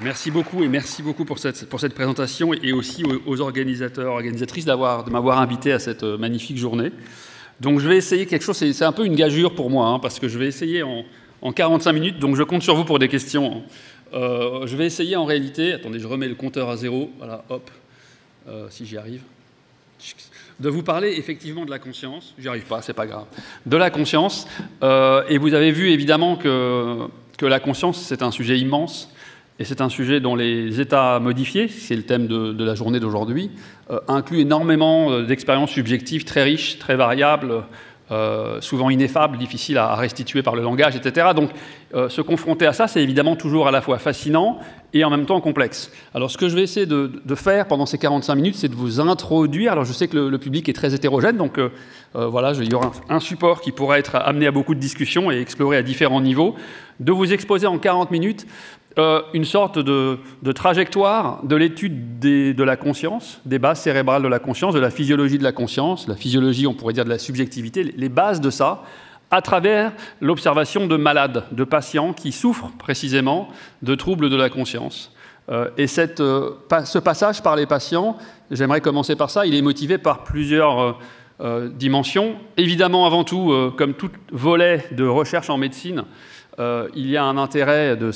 Merci beaucoup et merci beaucoup pour cette, pour cette présentation et aussi aux, organisateurs, organisatrices de m'avoir invité à cette euh, magnifique journée. Donc je vais essayer quelque chose, c'est un peu une gageure pour moi, hein, parce que je vais essayer en, en, 45 minutes, donc je compte sur vous pour des questions. Euh, je vais essayer en réalité, attendez, je remets le compteur à zéro, voilà, hop, euh, si j'y arrive, de vous parler effectivement de la conscience, j'y arrive pas, c'est pas grave, de la conscience, et vous avez vu évidemment que, que la conscience c'est un sujet immense, et c'est un sujet dont les États modifiés, c'est le thème de, la journée d'aujourd'hui, euh, incluent énormément euh, d'expériences subjectives très riches, très variables, euh, souvent ineffables, difficiles à restituer par le langage, etc. Donc se confronter à ça, c'est évidemment toujours à la fois fascinant et en même temps complexe. Alors ce que je vais essayer de, faire pendant ces 45 minutes, c'est de vous introduire. Alors je sais que le, public est très hétérogène, donc voilà, il y aura un, un support qui pourra être amené à beaucoup de discussions et exploré à différents niveaux, de vous exposer en 40 minutes euh, une sorte de, trajectoire de l'étude de la conscience, des bases cérébrales de la conscience, de la physiologie de la conscience, la physiologie, on pourrait dire de la subjectivité, les bases de ça, à travers l'observation de malades, de patients qui souffrent précisément de troubles de la conscience. Euh, et euh, ce passage par les patients, j'aimerais commencer par ça, il est motivé par plusieurs dimensions. Évidemment, avant tout, comme tout volet de recherche en médecine, euh, il y a un intérêt euh,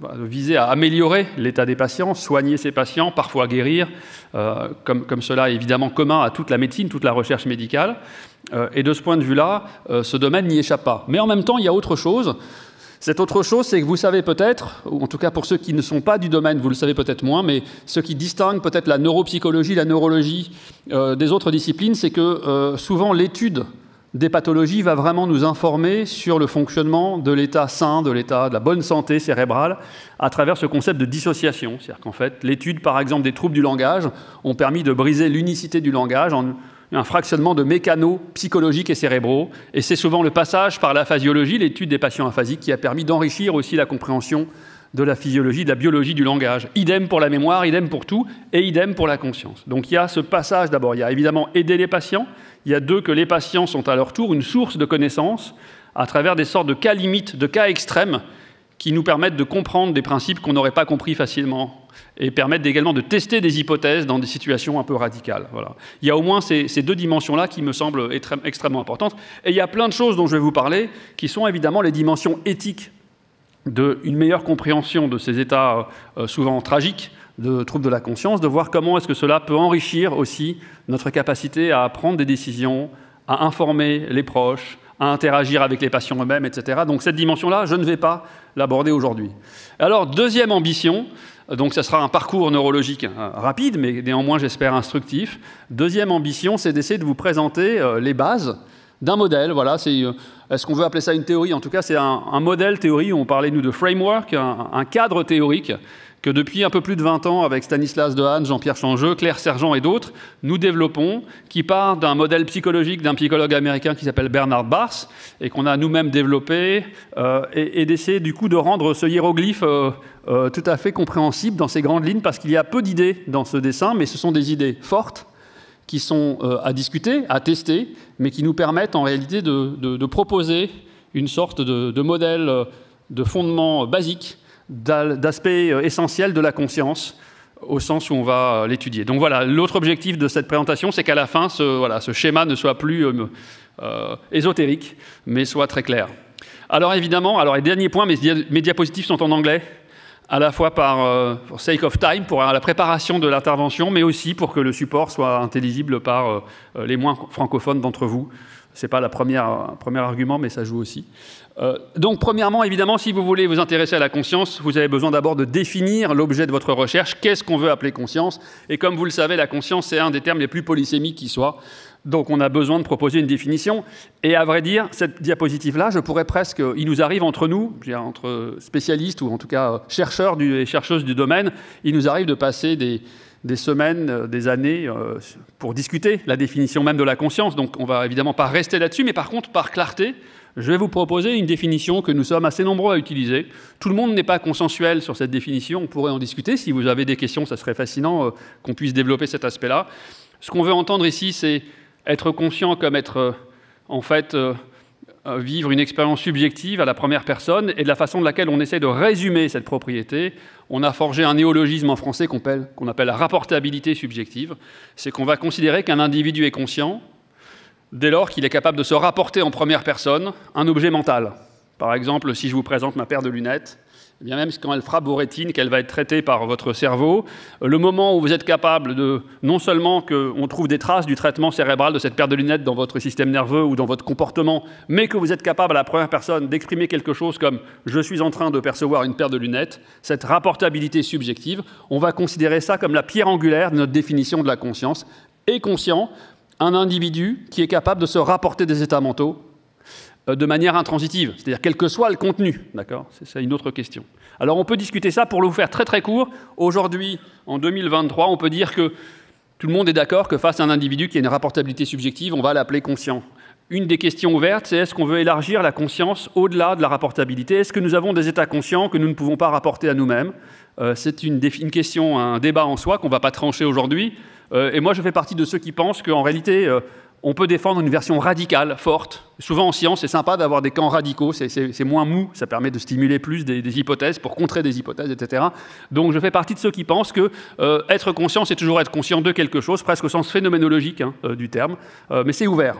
bah, de, viser à améliorer l'état des patients, soigner ces patients, parfois guérir, euh, comme, cela est évidemment commun à toute la médecine, toute la recherche médicale. et de ce point de vue-là, ce domaine n'y échappe pas. Mais en même temps, il y a autre chose. Cette autre chose, c'est que vous savez peut-être, ou en tout cas pour ceux qui ne sont pas du domaine, vous le savez peut-être moins, mais ce qui distingue peut-être la neuropsychologie, la neurologie des autres disciplines, c'est que souvent l'étude des pathologies va vraiment nous informer sur le fonctionnement de l'état sain, de l'état de la bonne santé cérébrale, à travers ce concept de dissociation. C'est-à-dire qu'en fait, l'étude, par exemple, des troubles du langage ont permis de briser l'unicité du langage en un fractionnement de mécanos psychologiques et cérébraux. Et c'est souvent le passage par la l'étude des patients aphasiques, qui a permis d'enrichir aussi la compréhension de la physiologie, de la biologie du langage. Idem pour la mémoire, idem pour tout, et idem pour la conscience. Donc il y a ce passage d'abord. Il y a évidemment aider les patients. Il y a deux que les patients sont à leur tour une source de connaissances à travers des sortes de cas limites, de cas extrêmes, qui nous permettent de comprendre des principes qu'on n'aurait pas compris facilement et permettent également de tester des hypothèses dans des situations un peu radicales. Voilà. Il y a au moins ces, ces deux dimensions-là qui me semblent extrêmement importantes. Et il y a plein de choses dont je vais vous parler qui sont évidemment les dimensions éthiques d'une meilleure compréhension de ces états euh, euh, souvent tragiques de troubles de la conscience, de voir comment est-ce que cela peut enrichir aussi notre capacité à prendre des décisions, à informer les proches, à interagir avec les patients eux-mêmes, etc. Donc cette dimension-là, je ne vais pas l'aborder aujourd'hui. Alors, deuxième ambition, donc ce sera un parcours neurologique euh, rapide, mais néanmoins j'espère instructif. Deuxième ambition, c'est d'essayer de vous présenter les bases d'un modèle. Voilà, c'est, euh, est-ce qu'on veut appeler ça une théorie En tout cas, c'est un, modèle théorie. On parlait, nous, de framework, un, cadre théorique que depuis un peu plus de 20 ans, avec Stanislas Dehaene, Jean-Pierre Changeux, Claire Sergent et d'autres, nous développons, qui part d'un modèle psychologique d'un psychologue américain qui s'appelle Bernard Bars, et qu'on a nous-mêmes développé, euh, et, d'essayer du coup de rendre ce hiéroglyphe euh, tout à fait compréhensible dans ses grandes lignes, parce qu'il y a peu d'idées dans ce dessin, mais ce sont des idées fortes, qui sont euh, à discuter, à tester, mais qui nous permettent en réalité de, proposer une sorte de, modèle euh, de fondement euh, basique d'aspect essentiel de la conscience au sens où on va l'étudier. Donc voilà, l'autre objectif de cette présentation, c'est qu'à la fin, ce, voilà, ce, schéma ne soit plus ésotérique, mais soit très clair. Alors évidemment, alors les derniers points, mes diapositives sont en anglais, à la fois par euh, sake of time, pour la préparation de l'intervention, mais aussi pour que le support soit intelligible par euh, euh, les moins francophones d'entre vous. Ce n'est pas le premier argument, mais ça joue aussi. donc, premièrement, évidemment, si vous voulez vous intéresser à la conscience, vous avez besoin d'abord de définir l'objet de votre recherche. Qu'est-ce qu'on veut appeler conscience Et comme vous le savez, la conscience, c'est un des termes les plus polysémiques qui soit. Donc on a besoin de proposer une définition. Et à vrai dire, cette diapositive-là, je pourrais presque, il nous arrive entre nous, entre spécialistes ou en tout cas euh, chercheurs du, et chercheuses du domaine, il nous arrive de passer des, semaines, euh, des années euh, pour discuter la définition même de la conscience. Donc on va évidemment pas rester là-dessus, mais par contre, par clarté, je vais vous proposer une définition que nous sommes assez nombreux à utiliser. Tout le monde n'est pas consensuel sur cette définition, on pourrait en discuter. Si vous avez des questions, ça serait fascinant qu'on puisse développer cet aspect-là. Ce qu'on veut entendre ici, c'est être conscient comme être, euh, en fait, euh, euh, vivre une expérience subjective à la première personne et de la façon de laquelle on essaie de résumer cette propriété, on a forgé un néologisme en français qu'on appelle, appelle, la rapportabilité subjective. C'est qu'on va considérer qu'un individu est conscient dès lors qu'il est capable de se rapporter en première personne un objet mental. Par exemple, si je vous présente ma paire de lunettes, eh bien même quand elle frappe vos rétines, qu'elle va être traitée par votre cerveau, euh, le moment où vous êtes capable de, non seulement qu'on trouve des traces du traitement cérébral de cette paire de lunettes dans votre système nerveux ou dans votre comportement, mais que vous êtes capable à la première personne d'exprimer quelque chose comme je suis en train de percevoir une paire de lunettes, cette rapportabilité subjective, on va considérer ça comme la pierre angulaire de notre définition de la conscience. Et conscient, un individu qui est capable de se rapporter des états mentaux euh, de manière intransitive, c'est-à-dire quel que soit le contenu. D'accord C'est une autre question. Alors on peut discuter ça pour le faire très très court. Aujourd'hui, en 2023, on peut dire que tout le monde est d'accord que face à un individu qui a une rapportabilité subjective, on va l'appeler conscient. Une des questions ouvertes, c'est est-ce qu'on veut élargir la conscience au-delà de la rapportabilité Est-ce que nous avons des états conscients que nous ne pouvons pas rapporter à nous-mêmes euh, C'est une, question, un débat en soi qu'on ne va pas trancher aujourd'hui. Euh, et moi, je fais partie de ceux qui pensent qu'en réalité, on peut défendre une version radicale, forte. Souvent en science, c'est sympa d'avoir des camps radicaux, c'est moins mou, ça permet de stimuler plus des, hypothèses pour contrer des hypothèses, etc. Donc je fais partie de ceux qui pensent que euh, être conscient, c'est toujours être conscient de quelque chose, presque au sens phénoménologique hein, euh, du terme, euh, mais c'est ouvert.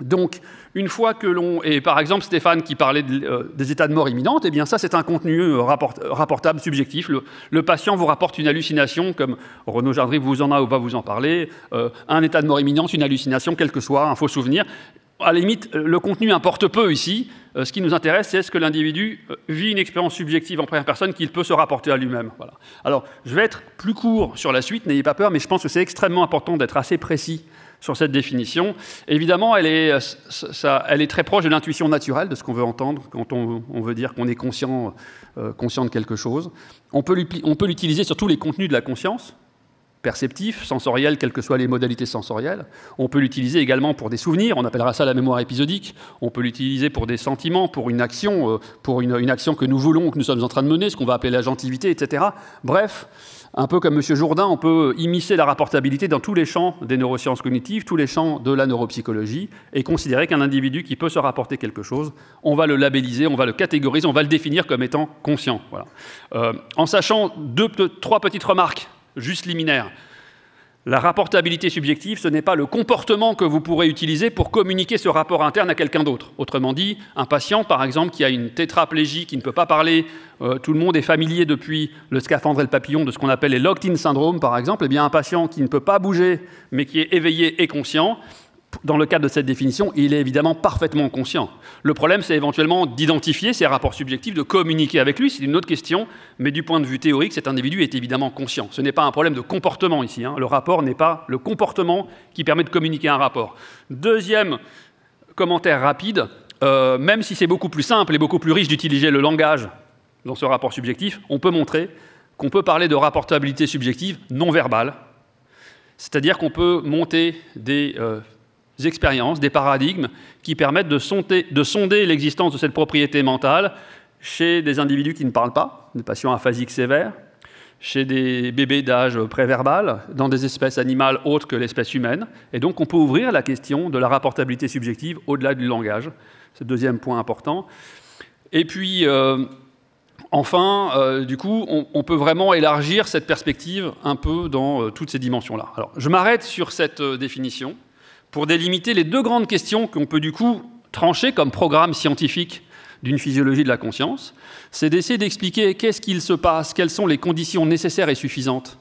Donc, une fois que l'on... Et par exemple, Stéphane qui parlait euh, des états de mort imminente, eh bien ça, c'est un contenu euh, euh, rapportable, subjectif. Le, patient vous rapporte une hallucination, comme Renaud Jardry vous en a ou va vous en parler, un état de mort imminente, une hallucination, quel que soit, un faux souvenir. À la limite, le contenu importe peu ici. ce qui nous intéresse, c'est est-ce que l'individu vit une expérience subjective en première personne qu'il peut se rapporter à lui-même. Voilà. Alors, je vais être plus court sur la suite, n'ayez pas peur, mais je pense que c'est extrêmement important d'être assez précis sur cette définition. Évidemment, euh, elle est, très proche de l'intuition naturelle, de ce qu'on veut entendre quand on, veut dire qu'on est conscient euh, de quelque chose. On peut l'utiliser sur tous les contenus de la conscience, perceptif, sensoriel, quelles que soient les modalités sensorielles. On peut l'utiliser également pour des souvenirs, on appellera ça la mémoire épisodique. On peut l'utiliser pour des sentiments, pour une action, euh, pour une, action que nous voulons, que nous sommes en train de mener, ce qu'on va appeler l'agentivité, etc. Bref, un peu comme M. Jourdain, on peut immiscer la rapportabilité dans tous les champs des neurosciences cognitives, tous les champs de la neuropsychologie, et considérer qu'un individu qui peut se rapporter quelque chose, on va le labelliser, on va le catégoriser, on va le définir comme étant conscient. Voilà. Euh, en sachant trois petites remarques juste liminaire. La rapportabilité subjective, ce n'est pas le comportement que vous pourrez utiliser pour communiquer ce rapport interne à quelqu'un d'autre. Autrement dit, un patient, par exemple, qui a une tétraplégie, qui ne peut pas parler, euh, tout le monde est familier depuis le scaphandre et le papillon de ce qu'on appelle les locked-in syndrome », par exemple, Et eh bien un patient qui ne peut pas bouger, mais qui est éveillé et conscient, dans le cadre de cette définition, il est évidemment parfaitement conscient. Le problème, c'est éventuellement d'identifier ces rapports subjectifs, de communiquer avec lui, c'est une autre question, mais du point de vue théorique, cet individu est évidemment conscient. Ce n'est pas un problème de comportement ici, hein. le rapport n'est pas le comportement qui permet de communiquer un rapport. Deuxième commentaire rapide, euh, même si c'est beaucoup plus simple et beaucoup plus riche d'utiliser le langage dans ce rapport subjectif, on peut montrer qu'on peut parler de rapportabilité subjective non verbale, c'est-à-dire qu'on peut monter des euh, expériences, des paradigmes qui permettent de sonder, de sonder l'existence de cette propriété mentale chez des individus qui ne parlent pas, des patients aphasiques sévères, chez des bébés d'âge préverbal, dans des espèces animales autres que l'espèce humaine. Et donc on peut ouvrir la question de la rapportabilité subjective au-delà du langage. C'est le deuxième point important. Et puis, euh, enfin, euh, du coup, on, peut vraiment élargir cette perspective un peu dans euh, toutes ces dimensions-là. Alors, je m'arrête sur cette définition pour délimiter les deux grandes questions qu'on peut du coup trancher comme programme scientifique d'une physiologie de la conscience, c'est d'essayer d'expliquer qu'est-ce qu'il se passe, quelles sont les conditions nécessaires et suffisantes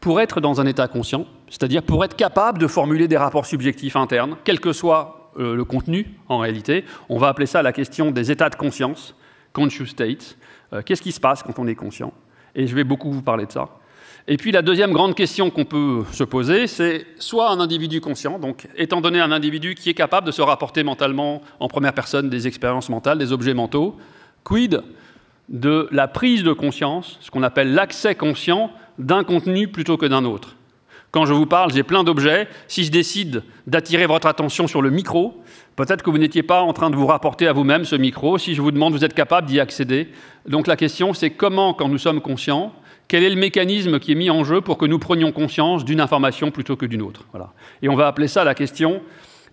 pour être dans un état conscient, c'est-à-dire pour être capable de formuler des rapports subjectifs internes, quel que soit euh, le contenu en réalité. On va appeler ça la question des états de conscience, conscious states). Euh, qu'est-ce qui se passe quand on est conscient Et je vais beaucoup vous parler de ça. Et puis la deuxième grande question qu'on peut se poser, c'est soit un individu conscient, donc étant donné un individu qui est capable de se rapporter mentalement en première personne des expériences mentales, des objets mentaux, quid de la prise de conscience, ce qu'on appelle l'accès conscient d'un contenu plutôt que d'un autre. Quand je vous parle, j'ai plein d'objets. Si je décide d'attirer votre attention sur le micro, peut-être que vous n'étiez pas en train de vous rapporter à vous-même ce micro. Si je vous demande, vous êtes capable d'y accéder. Donc la question, c'est comment, quand nous sommes conscients, quel est le mécanisme qui est mis en jeu pour que nous prenions conscience d'une information plutôt que d'une autre. Et on va appeler ça la question,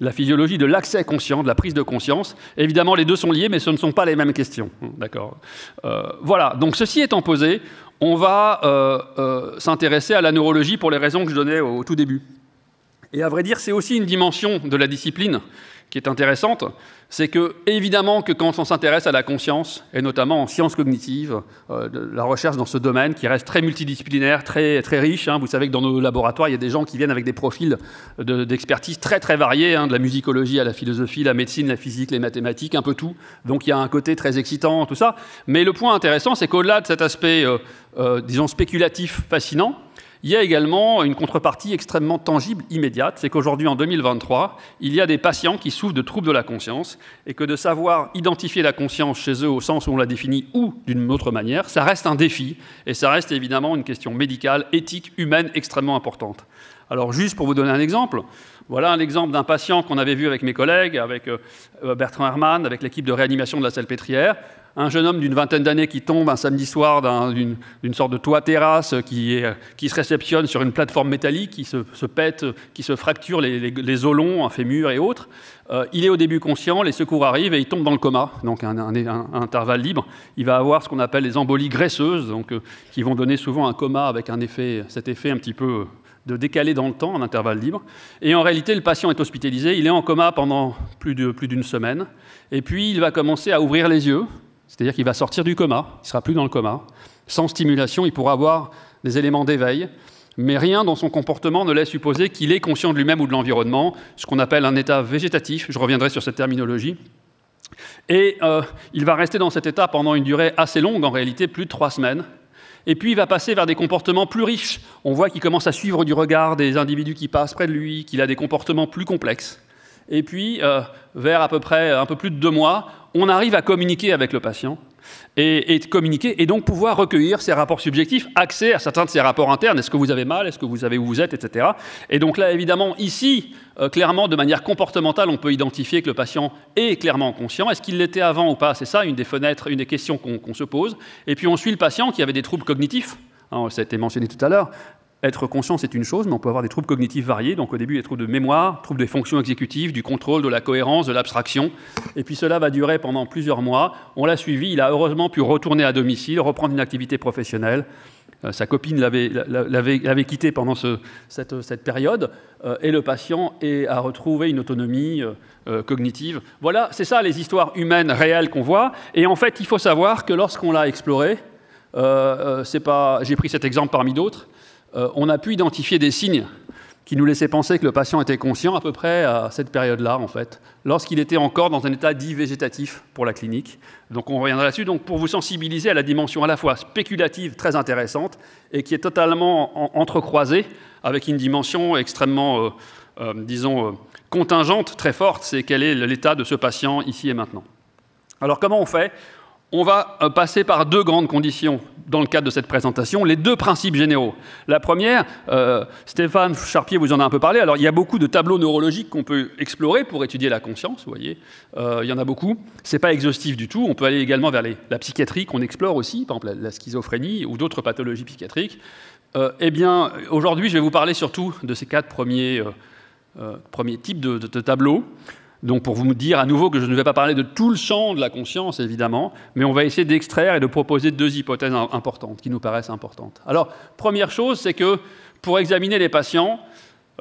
la physiologie de l'accès conscient, de la prise de conscience. Évidemment, les deux sont liés, mais ce ne sont pas les mêmes questions. Hein, d'accord. Euh, voilà. Donc, ceci étant posé, on va euh, euh, s'intéresser à la neurologie pour les raisons que je donnais au tout début. Et à vrai dire, c'est aussi une dimension de la discipline qui est intéressante, c'est que, évidemment, que quand on s'intéresse à la conscience, et notamment en sciences cognitives, euh, la recherche dans ce domaine qui reste très multidisciplinaire, très, très riche, hein, vous savez que dans nos laboratoires, il y a des gens qui viennent avec des profils d'expertise très très variés, hein, de la musicologie à la philosophie, la médecine, la physique, les mathématiques, un peu tout. Donc il y a un côté très excitant, tout ça. Mais le point intéressant, c'est qu'au-delà de cet aspect, euh, euh, disons, spéculatif, fascinant, il y a également une contrepartie extrêmement tangible, immédiate, c'est qu'aujourd'hui, en 2023, il y a des patients qui souffrent de troubles de la conscience, et que de savoir identifier la conscience chez eux au sens où on la définit ou d'une autre manière, ça reste un défi, et ça reste évidemment une question médicale, éthique, humaine extrêmement importante. Alors juste pour vous donner un exemple, voilà un exemple d'un patient qu'on avait vu avec mes collègues, avec euh, euh, Bertrand Hermann, avec l'équipe de réanimation de la Salpêtrière un jeune homme d'une vingtaine d'années qui tombe un samedi soir d'une sorte de toit-terrasse euh, euh, qui, se réceptionne sur une plateforme métallique, qui se, pète, euh, qui se fracture les, les, olons, un fémur et autres. il est au début conscient, les secours arrivent et il tombe dans le coma, donc un, un, intervalle libre. Il va avoir ce qu'on appelle les embolies graisseuses, donc, qui vont donner souvent un coma avec cet effet un petit peu de décalé dans le temps, un intervalle libre. Et en réalité, le patient est hospitalisé, il est en coma pendant plus d'une semaine, et puis il va commencer à ouvrir les yeux, c'est-à-dire qu'il va sortir du coma, il ne sera plus dans le coma. Sans stimulation, il pourra avoir des éléments d'éveil, mais rien dans son comportement ne laisse supposer qu'il est conscient de lui-même ou de l'environnement, ce qu'on appelle un état végétatif, je reviendrai sur cette terminologie. Et euh, il va rester dans cet état pendant une durée assez longue, en réalité plus de trois semaines. Et puis il va passer vers des comportements plus riches. On voit qu'il commence à suivre du regard des individus qui passent près de lui, qu'il a des comportements plus complexes. Et puis, euh, vers à peu près un peu plus de deux mois, on arrive à communiquer avec le patient et, communiquer et donc pouvoir recueillir ses rapports subjectifs, accès à certains de ces rapports internes. Est-ce que vous avez mal Est-ce que vous savez où vous êtes Etc. Et donc là, évidemment, ici, euh, clairement, de manière comportementale, on peut identifier que le patient est clairement conscient. Est-ce qu'il l'était avant ou pas C'est ça, une des fenêtres, une des questions qu'on se pose. Et puis on suit le patient qui avait des troubles cognitifs. ça a été mentionné tout à l'heure, être conscient, c'est une chose, mais on peut avoir des troubles cognitifs variés. Donc au début, des troubles de mémoire, troubles des fonctions exécutives, du contrôle, de la cohérence, de l'abstraction. Et puis cela va durer pendant plusieurs mois. On l'a suivi, il a heureusement pu retourner à domicile, reprendre une activité professionnelle. Euh, sa copine l'avait quitté pendant ce, cette, euh, cette, période, euh, et le patient est, a retrouvé une autonomie cognitive. Voilà, c'est ça les histoires humaines réelles qu'on voit. Et en fait, il faut savoir que lorsqu'on l'a exploré, c'est pas, j'ai pris cet exemple parmi d'autres, euh, on a pu identifier des signes qui nous laissaient penser que le patient était conscient à peu près à cette période-là, en fait, lorsqu'il était encore dans un état dit végétatif pour la clinique. Donc on reviendra là-dessus, donc pour vous sensibiliser à la dimension à la fois spéculative, très intéressante, et qui est totalement entrecroisée avec une dimension extrêmement, euh, euh, disons, contingente, très forte, c'est quel est l'état de ce patient ici et maintenant. Alors comment on fait on va euh, passer par deux grandes conditions dans le cadre de cette présentation, les deux principes généraux. La première, euh, Stéphane Charpier vous en a un peu parlé, alors il y a beaucoup de tableaux neurologiques qu'on peut explorer pour étudier la conscience, vous voyez, euh, il y en a beaucoup, c'est pas exhaustif du tout, on peut aller également vers la psychiatrie qu'on explore aussi, par exemple la, schizophrénie ou d'autres pathologies psychiatriques. eh bien, aujourd'hui, je vais vous parler surtout de ces quatre premiers, types de tableaux. Donc pour vous dire à nouveau que je ne vais pas parler de tout le champ de la conscience, évidemment, mais on va essayer d'extraire et de proposer deux hypothèses importantes, qui nous paraissent importantes. Alors, première chose, c'est que pour examiner les patients,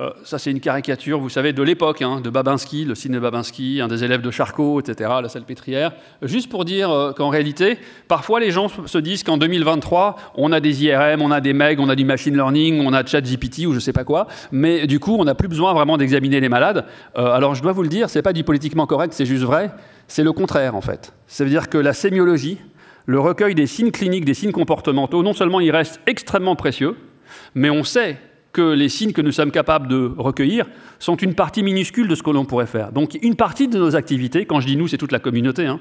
euh, ça, c'est une caricature, vous savez, de l'époque, hein, de Babinski, le ciné Babinski, un des élèves de Charcot, etc., la salpêtrière, juste pour dire euh, qu'en réalité, parfois les gens se disent qu'en 2023, on a des IRM, on a des MEG, on a du machine learning, on a ChatGPT ou je sais pas quoi, mais du coup, on n'a plus besoin vraiment d'examiner les malades. Euh, alors, je dois vous le dire, c'est pas du politiquement correct, c'est juste vrai, c'est le contraire, en fait. Ça veut dire que la sémiologie, le recueil des signes cliniques, des signes comportementaux, non seulement il reste extrêmement précieux, mais on sait que les signes que nous sommes capables de recueillir sont une partie minuscule de ce que l'on pourrait faire. Donc une partie de nos activités, quand je dis nous, c'est toute la communauté, hein,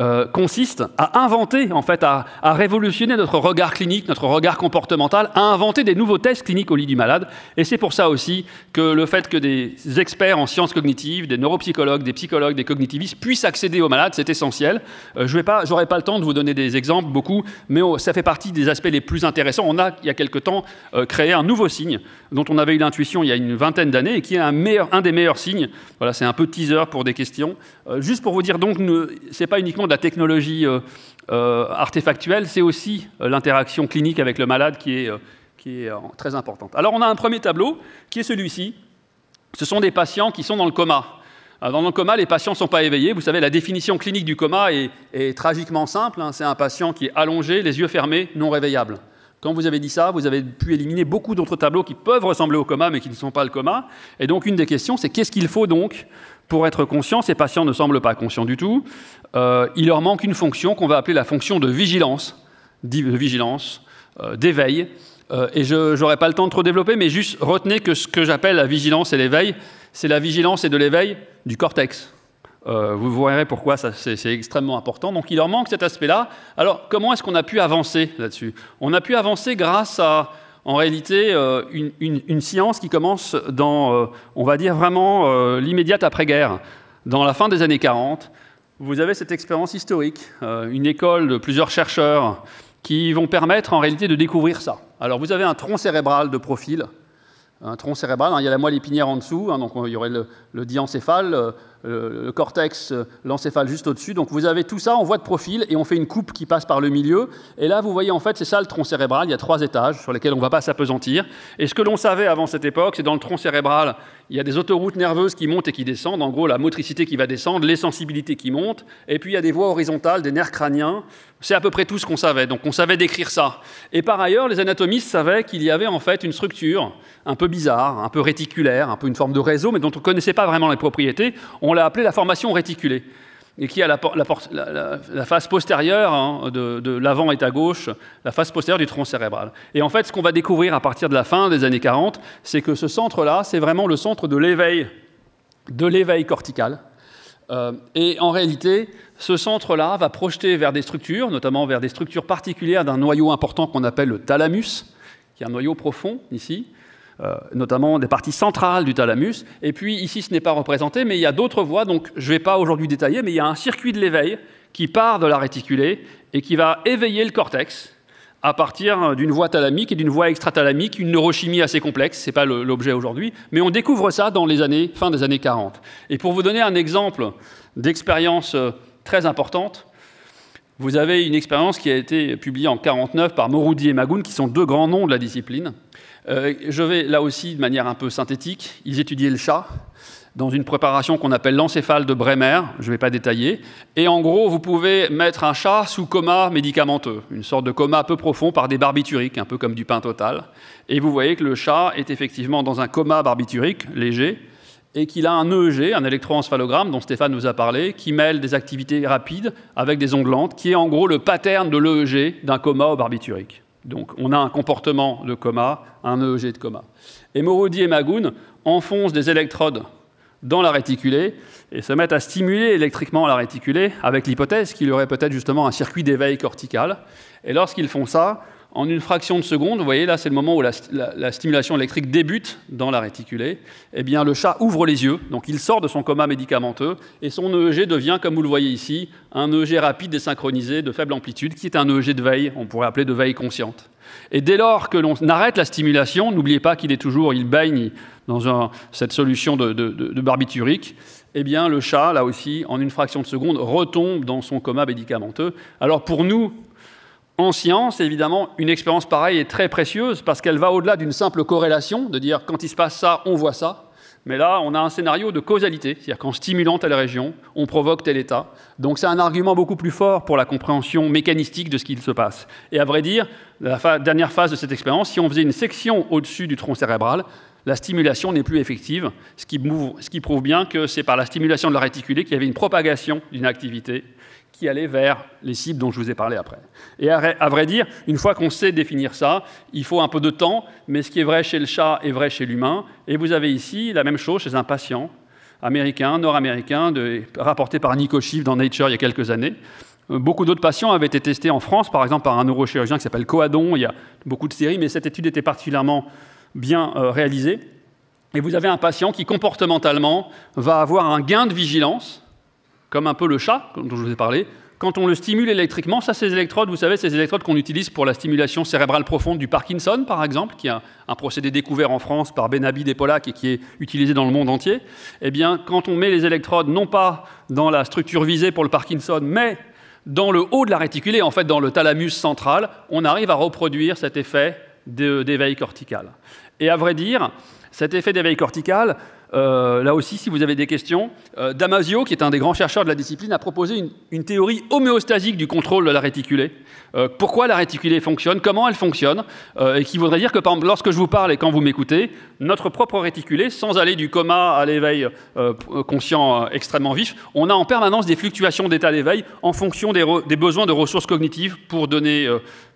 euh, consiste à inventer, en fait, à, révolutionner notre regard clinique, notre regard comportemental, à inventer des nouveaux tests cliniques au lit du malade. Et c'est pour ça aussi que le fait que des experts en sciences cognitives, des neuropsychologues, des psychologues, des cognitivistes puissent accéder aux malades, c'est essentiel. Euh, je n'aurai pas, le temps de vous donner des exemples, beaucoup, mais ça fait partie des aspects les plus intéressants. On a, il y a quelque temps, euh, créé un nouveau signe dont on avait eu l'intuition il y a une vingtaine d'années et qui est un, meilleur, un des meilleurs signes. Voilà, c'est un peu teaser pour des questions. juste pour vous dire donc, ce n'est pas uniquement la technologie euh, euh, artefactuelle, c'est aussi euh, l'interaction clinique avec le malade qui est, très importante. Alors on a un premier tableau qui est celui-ci. Ce sont des patients qui sont dans le coma. Dans le coma, les patients ne sont pas éveillés. Vous savez, la définition clinique du coma est, est tragiquement simple. Hein. C'est un patient qui est allongé, les yeux fermés, non réveillable. Quand vous avez dit ça, vous avez pu éliminer beaucoup d'autres tableaux qui peuvent ressembler au coma, mais qui ne sont pas le coma. Et donc, une des questions, c'est qu'est-ce qu'il faut donc pour être conscient, ces patients ne semblent pas conscients du tout. Euh, il leur manque une fonction qu'on va appeler la fonction de vigilance, de vigilance, euh, d'éveil. Euh, et je n'aurai pas le temps de trop développer, mais juste retenez que ce que j'appelle la vigilance et l'éveil, c'est la vigilance et de l'éveil du cortex. vous verrez pourquoi c'est extrêmement important. Donc il leur manque cet aspect-là. Alors comment est-ce qu'on a pu avancer là-dessus On a pu avancer grâce à en réalité euh, une, science qui commence dans, euh, on va dire vraiment euh, l'immédiate après-guerre, dans la fin des années 40. Vous avez cette expérience historique, une école de plusieurs chercheurs qui vont permettre en réalité de découvrir ça. Alors vous avez un tronc cérébral de profil, un tronc cérébral, hein, il y a la moelle épinière en dessous, hein, donc il y aurait le diencéphale, le cortex, euh, l'encéphale juste au-dessus. Donc vous avez tout ça en voie de profil et on fait une coupe qui passe par le milieu. Et là, vous voyez en fait, c'est ça le tronc cérébral. Il y a trois étages sur lesquels on ne va pas s'apesantir. Et ce que l'on savait avant cette époque, c'est dans le tronc cérébral, il y a des autoroutes nerveuses qui montent et qui descendent. En gros, la motricité qui va descendre, les sensibilités qui montent. Et puis il y a des voies horizontales, des nerfs crâniens. C'est à peu près tout ce qu'on savait. Donc on savait décrire ça. Et par ailleurs, les anatomistes savaient qu'il y avait en fait une structure un peu bizarre, un peu réticulaire, un peu une forme de réseau, mais dont on ne connaissait pas vraiment les propriétés. On on l'a appelé la formation réticulée, et qui a la, face postérieure hein, de, l'avant est à gauche, la face postérieure du tronc cérébral. Et en fait, ce qu'on va découvrir à partir de la fin des années 40, c'est que ce centre-là, c'est vraiment le centre de l'éveil, de l'éveil cortical. Euh, et en réalité, ce centre-là va projeter vers des structures, notamment vers des structures particulières d'un noyau important qu'on appelle le thalamus, qui est un noyau profond ici, euh, notamment des parties centrales du thalamus. Et puis ici, ce n'est pas représenté, mais il y a d'autres voies, donc je ne vais pas aujourd'hui détailler, mais il y a un circuit de l'éveil qui part de la réticulée et qui va éveiller le cortex à partir d'une voie thalamique et d'une voie extrathalamique, une neurochimie assez complexe, ce n'est pas l'objet aujourd'hui, mais on découvre ça dans les années, fin des années 40. Et pour vous donner un exemple d'expérience euh, très importante, vous avez une expérience qui a été publiée en 49 par Moroudi et Magoun, qui sont deux grands noms de la discipline, euh, je vais là aussi, de manière un peu synthétique, ils étudiaient le chat dans une préparation qu'on appelle l'encéphale de Bremer, je ne vais pas détailler. Et en gros, vous pouvez mettre un chat sous coma médicamenteux, une sorte de coma peu profond par des barbituriques, un peu comme du pain total. Et vous voyez que le chat est effectivement dans un coma barbiturique léger et qu'il a un EEG, un électroencéphalogramme dont Stéphane nous a parlé, qui mêle des activités rapides avec des onglantes, qui est en gros le pattern de l'EEG d'un coma au barbiturique. Donc on a un comportement de coma, un EEG de coma. Et Morodi et Magoun enfoncent des électrodes dans la réticulée et se mettent à stimuler électriquement la réticulée avec l'hypothèse qu'il y aurait peut-être justement un circuit d'éveil cortical. Et lorsqu'ils font ça, en une fraction de seconde, vous voyez là, c'est le moment où la, stimulation électrique débute dans la réticulée. Eh bien, le chat ouvre les yeux, donc il sort de son coma médicamenteux et son EEG devient, comme vous le voyez ici, un EEG rapide désynchronisé de faible amplitude, qui est un EEG de veille, on pourrait appeler de veille consciente. Et dès lors que l'on arrête la stimulation, n'oubliez pas qu'il est toujours, il baigne dans cette solution de, de barbiturique, eh bien, le chat, là aussi, en une fraction de seconde, retombe dans son coma médicamenteux. Alors pour nous, en science, évidemment, une expérience pareille est très précieuse parce qu'elle va au-delà d'une simple corrélation, de dire quand il se passe ça, on voit ça. Mais là, on a un scénario de causalité, c'est-à-dire qu'en stimulant telle région, on provoque tel état. Donc c'est un argument beaucoup plus fort pour la compréhension mécanistique de ce qu'il se passe. Et à vrai dire, la dernière phase de cette expérience, si on faisait une section au-dessus du tronc cérébral, la stimulation n'est plus effective, ce qui, prouve bien que c'est par la stimulation de la réticulée qu'il y avait une propagation d'une activité qui allait vers les cibles dont je vous ai parlé après. Et à vrai dire, une fois qu'on sait définir ça, il faut un peu de temps, mais ce qui est vrai chez le chat est vrai chez l'humain. Et vous avez ici la même chose chez un patient américain, nord-américain, rapporté par Nico Schiff dans Nature il y a quelques années. Euh, beaucoup d'autres patients avaient été testés en France, par exemple par un neurochirurgien qui s'appelle Coadon. Il y a beaucoup de séries, mais cette étude était particulièrement bien euh, réalisée. Et vous avez un patient qui, comportementalement, va avoir un gain de vigilance, comme un peu le chat dont je vous ai parlé. Quand on le stimule électriquement, ça, ces électrodes, vous savez, ces électrodes qu'on utilise pour la stimulation cérébrale profonde du Parkinson, par exemple, qui est un, procédé découvert en France par Benabid et Polak et qui est utilisé dans le monde entier. Eh bien, quand on met les électrodes non pas dans la structure visée pour le Parkinson, mais dans le haut de la réticulée, en fait, dans le thalamus central, on arrive à reproduire cet effet d'éveil cortical. Et à vrai dire, cet effet d'éveil cortical, euh, là aussi, si vous avez des questions, euh, Damasio, qui est un des grands chercheurs de la discipline, a proposé une, théorie homéostasique du contrôle de la réticulée. Euh, pourquoi la réticulée fonctionne, comment elle fonctionne, et qui voudrait dire que, par lorsque je vous parle et quand vous m'écoutez, notre propre réticulée, sans aller du coma à l'éveil conscient extrêmement vif, on a en permanence des fluctuations d'état d'éveil en fonction des, besoins de ressources cognitives pour donner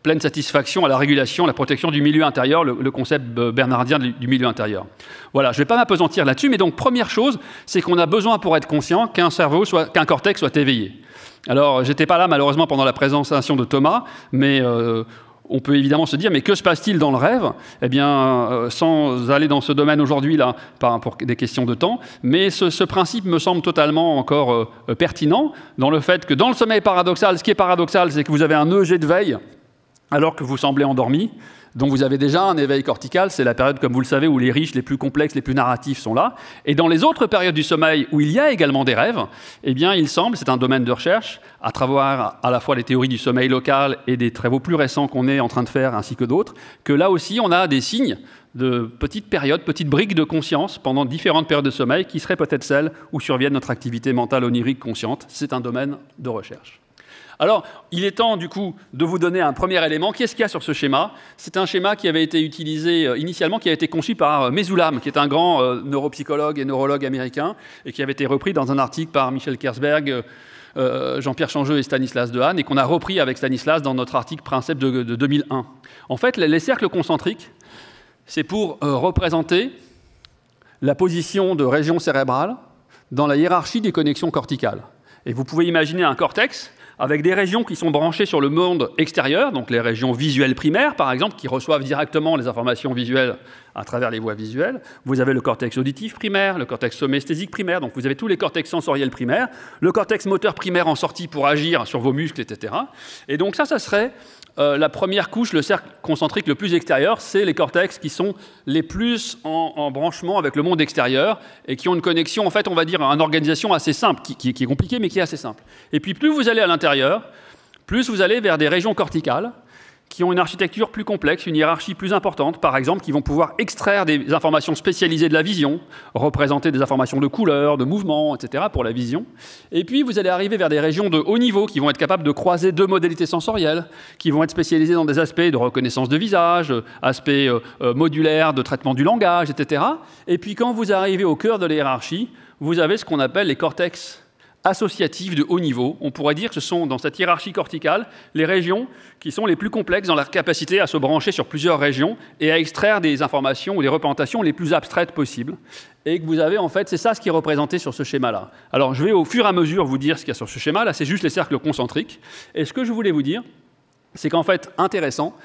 pleine satisfaction à la régulation, à la protection du milieu intérieur, le, concept bernardien du milieu intérieur. Voilà, je ne vais pas m'apesantir là-dessus, mais donc première chose, c'est qu'on a besoin pour être conscient qu'un cerveau, qu'un cortex soit éveillé. Alors, n'étais pas là malheureusement pendant la présentation de Thomas, mais euh, on peut évidemment se dire, mais que se passe-t-il dans le rêve Eh bien, euh, sans aller dans ce domaine aujourd'hui, là, pour des questions de temps, mais ce, principe me semble totalement encore euh, pertinent dans le fait que dans le sommeil paradoxal, ce qui est paradoxal, c'est que vous avez un EG de veille, alors que vous semblez endormi. dont vous avez déjà un éveil cortical, c'est la période, comme vous le savez, où les riches, les plus complexes, les plus narratifs sont là. Et dans les autres périodes du sommeil, où il y a également des rêves, eh bien il semble, c'est un domaine de recherche, à travers à la fois les théories du sommeil local et des travaux plus récents qu'on est en train de faire, ainsi que d'autres, que là aussi on a des signes de petites périodes, petites briques de conscience pendant différentes périodes de sommeil, qui seraient peut-être celles où survient notre activité mentale onirique consciente. C'est un domaine de recherche. Alors, il est temps du coup de vous donner un premier élément. Qu'est-ce qu'il y a sur ce schéma C'est un schéma qui avait été utilisé euh, initialement, qui a été conçu par euh, Mesulam, qui est un grand euh, neuropsychologue et neurologue américain, et qui avait été repris dans un article par Michel Kersberg, Jean-Pierre Changeux et Stanislas Dehaene, et qu'on a repris avec Stanislas dans notre article Principe de, de 2001. En fait, les cercles concentriques, c'est pour représenter la position de région cérébrale dans la hiérarchie des connexions corticales. Et vous pouvez imaginer un cortex avec des régions qui sont branchées sur le monde extérieur, donc les régions visuelles primaires, par exemple, qui reçoivent directement les informations visuelles à travers les voies visuelles. Vous avez le cortex auditif primaire, le cortex somesthésique primaire, donc vous avez tous les cortex sensoriels primaires, le cortex moteur primaire en sortie pour agir sur vos muscles, etc. Et donc ça, ça serait euh, la première couche, le cercle concentrique le plus extérieur, c'est les cortex qui sont les plus en, branchement avec le monde extérieur et qui ont une connexion, en fait, on va dire, une organisation assez simple, qui, qui est compliquée mais qui est assez simple. Et puis plus vous allez à l'intérieur, plus vous allez vers des régions corticales qui ont une architecture plus complexe, une hiérarchie plus importante, par exemple, qui vont pouvoir extraire des informations spécialisées de la vision, représenter des informations de couleur, de mouvement, etc. pour la vision. Et puis, vous allez arriver vers des régions de haut niveau qui vont être capables de croiser deux modalités sensorielles, qui vont être spécialisées dans des aspects de reconnaissance de visage, euh, aspects euh, euh, modulaires de traitement du langage, etc. Et puis, quand vous arrivez au cœur de la hiérarchie, vous avez ce qu'on appelle les cortex associatives de haut niveau. On pourrait dire que ce sont, dans cette hiérarchie corticale, les régions qui sont les plus complexes dans leur capacité à se brancher sur plusieurs régions et à extraire des informations ou des représentations les plus abstraites possibles. Et que vous avez, en fait, c'est ça ce qui est représenté sur ce schéma-là. Alors, je vais au fur et à mesure vous dire ce qu'il y a sur ce schéma. Là, c'est juste les cercles concentriques. Et ce que je voulais vous dire, c'est qu'en fait, intéressant,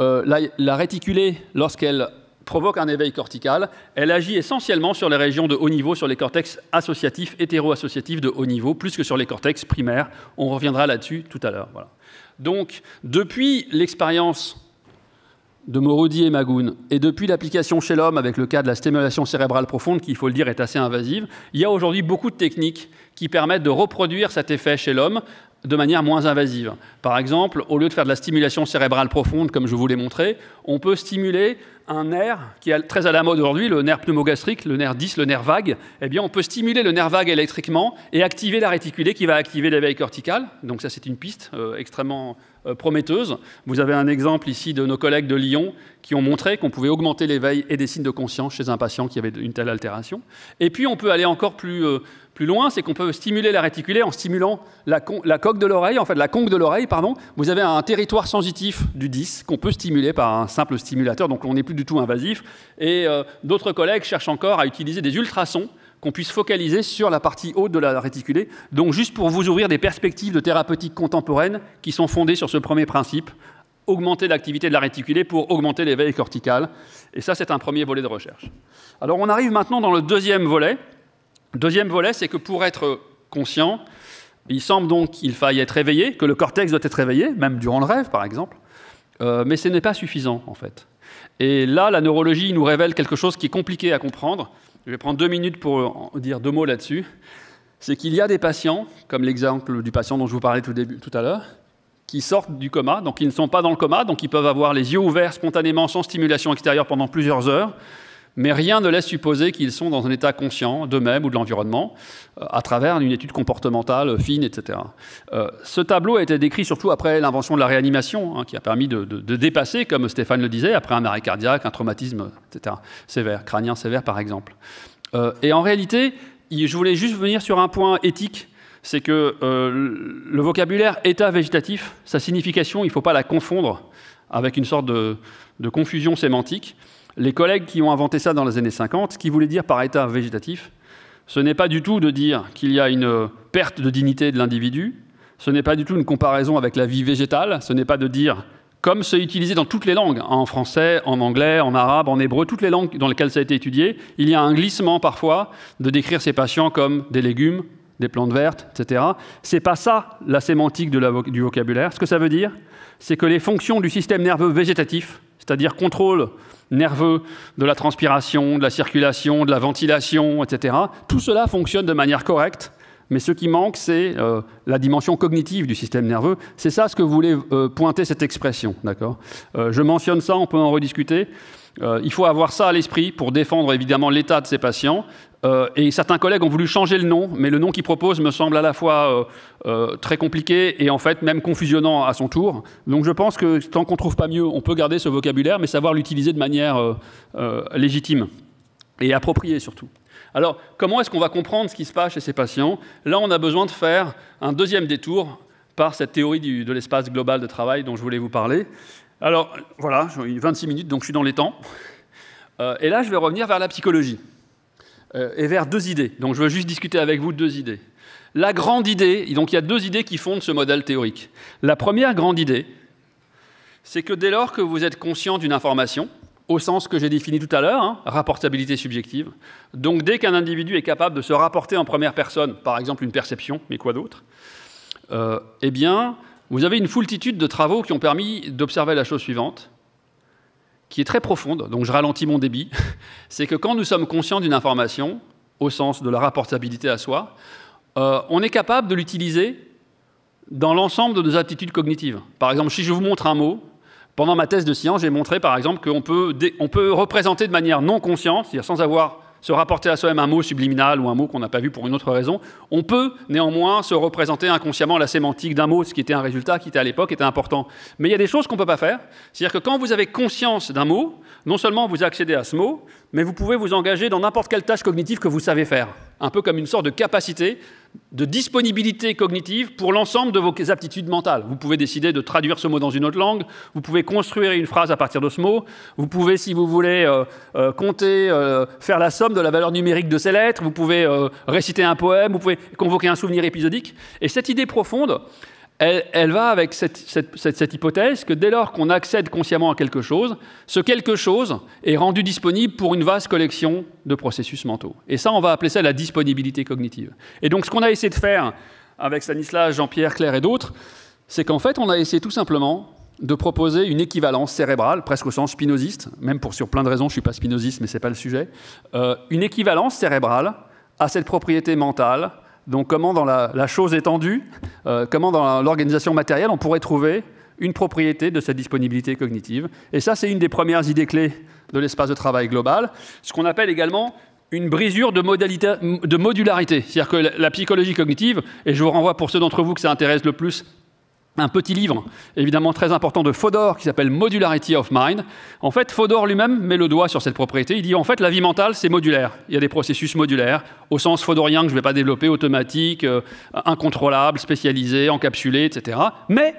euh, la réticulée, lorsqu'elle provoque un éveil cortical. Elle agit essentiellement sur les régions de haut niveau, sur les cortex associatifs, hétéroassociatifs de haut niveau, plus que sur les cortex primaires. On reviendra là-dessus tout à l'heure. Donc, depuis l'expérience de Morodi et Magoun, et depuis l'application chez l'homme avec le cas de la stimulation cérébrale profonde, qui, il faut le dire, est assez invasive, il y a aujourd'hui beaucoup de techniques qui permettent de reproduire cet effet chez l'homme de manière moins invasive. Par exemple, au lieu de faire de la stimulation cérébrale profonde, comme je vous l'ai montré, on peut stimuler un nerf qui est très à la mode aujourd'hui, le nerf pneumogastrique, le nerf 10, le nerf vague. Eh bien, on peut stimuler le nerf vague électriquement et activer la réticulée qui va activer l'éveil corticale. Donc ça, c'est une piste euh, extrêmement euh, prometteuse. Vous avez un exemple ici de nos collègues de Lyon qui ont montré qu'on pouvait augmenter l'éveil et des signes de conscience chez un patient qui avait une telle altération. Et puis on peut aller encore plus, euh, plus loin, c'est qu'on peut stimuler la réticulée en stimulant la, coque de l'oreille, en fait la conque de l'oreille, pardon. Vous avez un territoire sensitif du 10 qu'on peut stimuler par un simple stimulateur, donc on n'est plus du tout invasif. Et euh, d'autres collègues cherchent encore à utiliser des ultrasons qu'on puisse focaliser sur la partie haute de la réticulée, donc juste pour vous ouvrir des perspectives de thérapeutique contemporaine qui sont fondées sur ce premier principe, augmenter l'activité de la réticulée pour augmenter l'éveil cortical. Et ça, c'est un premier volet de recherche. Alors on arrive maintenant dans le deuxième volet. Deuxième volet, c'est que pour être conscient, il semble donc qu'il faille être éveillé, que le cortex doit être éveillé, même durant le rêve par exemple, euh, mais ce n'est pas suffisant en fait. Et là, la neurologie nous révèle quelque chose qui est compliqué à comprendre, je vais prendre deux minutes pour euh, dire deux mots là-dessus. C'est qu'il y a des patients, comme l'exemple du patient dont je vous parlais tout, à l'heure, qui sortent du coma, donc ils ne sont pas dans le coma, donc ils peuvent avoir les yeux ouverts spontanément sans stimulation extérieure pendant plusieurs heures mais rien ne laisse supposer qu'ils sont dans un état conscient d'eux-mêmes ou de l'environnement, euh, à travers une étude comportementale fine, etc. Euh, ce tableau a été décrit surtout après l'invention de la réanimation, hein, qui a permis de, dépasser, comme Stéphane le disait, après un arrêt cardiaque, un traumatisme, etc., sévère, crânien sévère par exemple. Euh, et en réalité, je voulais juste venir sur un point éthique c'est que le vocabulaire état végétatif, sa signification, il ne faut pas la confondre avec une sorte de confusion sémantique les collègues qui ont inventé ça dans les années 50, ce qu'ils voulaient dire par état végétatif, ce n'est pas du tout de dire qu'il y a une perte de dignité de l'individu, ce n'est pas du tout une comparaison avec la vie végétale, ce n'est pas de dire, comme c'est utilisé dans toutes les langues, hein, en français, en anglais, en arabe, en hébreu, toutes les langues dans lesquelles ça a été étudié, il y a un glissement parfois de décrire ces patients comme des légumes, des plantes vertes, etc. Ce n'est pas ça la sémantique du vocabulaire. Ce que ça veut dire, c'est que les fonctions du système nerveux végétatif c'est-à-dire contrôle nerveux de la transpiration, de la circulation, de la ventilation, etc. Tout cela fonctionne de manière correcte, mais ce qui manque, c'est euh, la dimension cognitive du système nerveux. C'est ça ce que voulait voulez euh, pointer cette expression, d'accord euh, Je mentionne ça, on peut en rediscuter. Euh, il faut avoir ça à l'esprit pour défendre évidemment l'état de ces patients. Euh, et certains collègues ont voulu changer le nom, mais le nom qu'ils proposent me semble à la fois euh, très compliqué et en fait même confusionnant à son tour. Donc je pense que tant qu'on ne trouve pas mieux, on peut garder ce vocabulaire, mais savoir l'utiliser de manière légitime et appropriée surtout. Alors comment est-ce qu'on va comprendre ce qui se passe chez ces patients Là, on a besoin de faire un deuxième détour par cette théorie de l'espace global de travail dont je voulais vous parler. Alors, voilà, j'ai eu 26 minutes, donc je suis dans les temps. Euh, et là, je vais revenir vers la psychologie euh, et vers deux idées. Donc, je veux juste discuter avec vous de deux idées. La grande idée, donc il y a deux idées qui fondent ce modèle théorique. La première grande idée, c'est que dès lors que vous êtes conscient d'une information, au sens que j'ai défini tout à l'heure, hein, rapportabilité subjective, donc dès qu'un individu est capable de se rapporter en première personne, par exemple une perception, mais quoi d'autre, euh, eh bien, vous avez une foultitude de travaux qui ont permis d'observer la chose suivante, qui est très profonde, donc je ralentis mon débit, c'est que quand nous sommes conscients d'une information, au sens de la rapportabilité à soi, euh, on est capable de l'utiliser dans l'ensemble de nos aptitudes cognitives. Par exemple, si je vous montre un mot, pendant ma thèse de science, j'ai montré par exemple qu'on peut, on peut représenter de manière non consciente, c'est-à-dire sans avoir se rapporter à soi-même un mot subliminal ou un mot qu'on n'a pas vu pour une autre raison. On peut néanmoins se représenter inconsciemment la sémantique d'un mot, ce qui était un résultat qui était à l'époque était important. Mais il y a des choses qu'on ne peut pas faire. C'est-à-dire que quand vous avez conscience d'un mot, non seulement vous accédez à ce mot, mais vous pouvez vous engager dans n'importe quelle tâche cognitive que vous savez faire un peu comme une sorte de capacité de disponibilité cognitive pour l'ensemble de vos aptitudes mentales. Vous pouvez décider de traduire ce mot dans une autre langue, vous pouvez construire une phrase à partir de ce mot, vous pouvez, si vous voulez, euh, euh, compter, euh, faire la somme de la valeur numérique de ces lettres, vous pouvez réciter un poème, vous pouvez convoquer un souvenir épisodique. Et cette idée profonde, elle, va avec cette, hypothèse que dès lors qu'on accède consciemment à quelque chose, ce quelque chose est rendu disponible pour une vaste collection de processus mentaux. Et ça, on va appeler ça la disponibilité cognitive. Et donc ce qu'on a essayé de faire avec Stanislas, Jean-Pierre, Claire et d'autres, c'est qu'en fait, on a essayé tout simplement de proposer une équivalence cérébrale, presque au sens spinoziste, même pour sur plein de raisons, je ne suis pas spinoziste, mais ce n'est pas le sujet, euh, une équivalence cérébrale à cette propriété mentale donc comment dans la, chose étendue, euh, comment dans l'organisation matérielle, on pourrait trouver une propriété de cette disponibilité cognitive. Et ça, c'est une des premières idées clés de l'espace de travail global, ce qu'on appelle également une brisure de, de modularité. C'est-à-dire que la psychologie cognitive, et je vous renvoie pour ceux d'entre vous que ça intéresse le plus un petit livre, évidemment très important, de Fodor, qui s'appelle Modularity of Mind. En fait, Fodor lui-même met le doigt sur cette propriété. Il dit, en fait, la vie mentale, c'est modulaire. Il y a des processus modulaires, au sens fodorien que je ne vais pas développer, automatique, euh, incontrôlable, spécialisé, encapsulé, etc. Mais,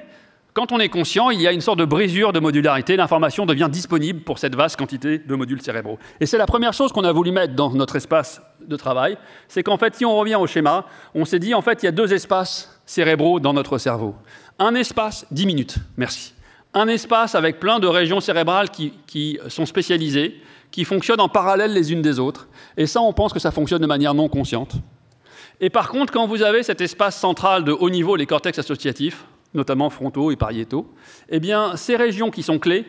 quand on est conscient, il y a une sorte de brisure de modularité. L'information devient disponible pour cette vaste quantité de modules cérébraux. Et c'est la première chose qu'on a voulu mettre dans notre espace de travail. C'est qu'en fait, si on revient au schéma, on s'est dit, en fait, il y a deux espaces cérébraux dans notre cerveau. Un espace, 10 minutes, merci. Un espace avec plein de régions cérébrales qui, qui sont spécialisées, qui fonctionnent en parallèle les unes des autres. Et ça, on pense que ça fonctionne de manière non consciente. Et par contre, quand vous avez cet espace central de haut niveau, les cortex associatifs, notamment frontaux et pariétaux, eh bien, ces régions qui sont clés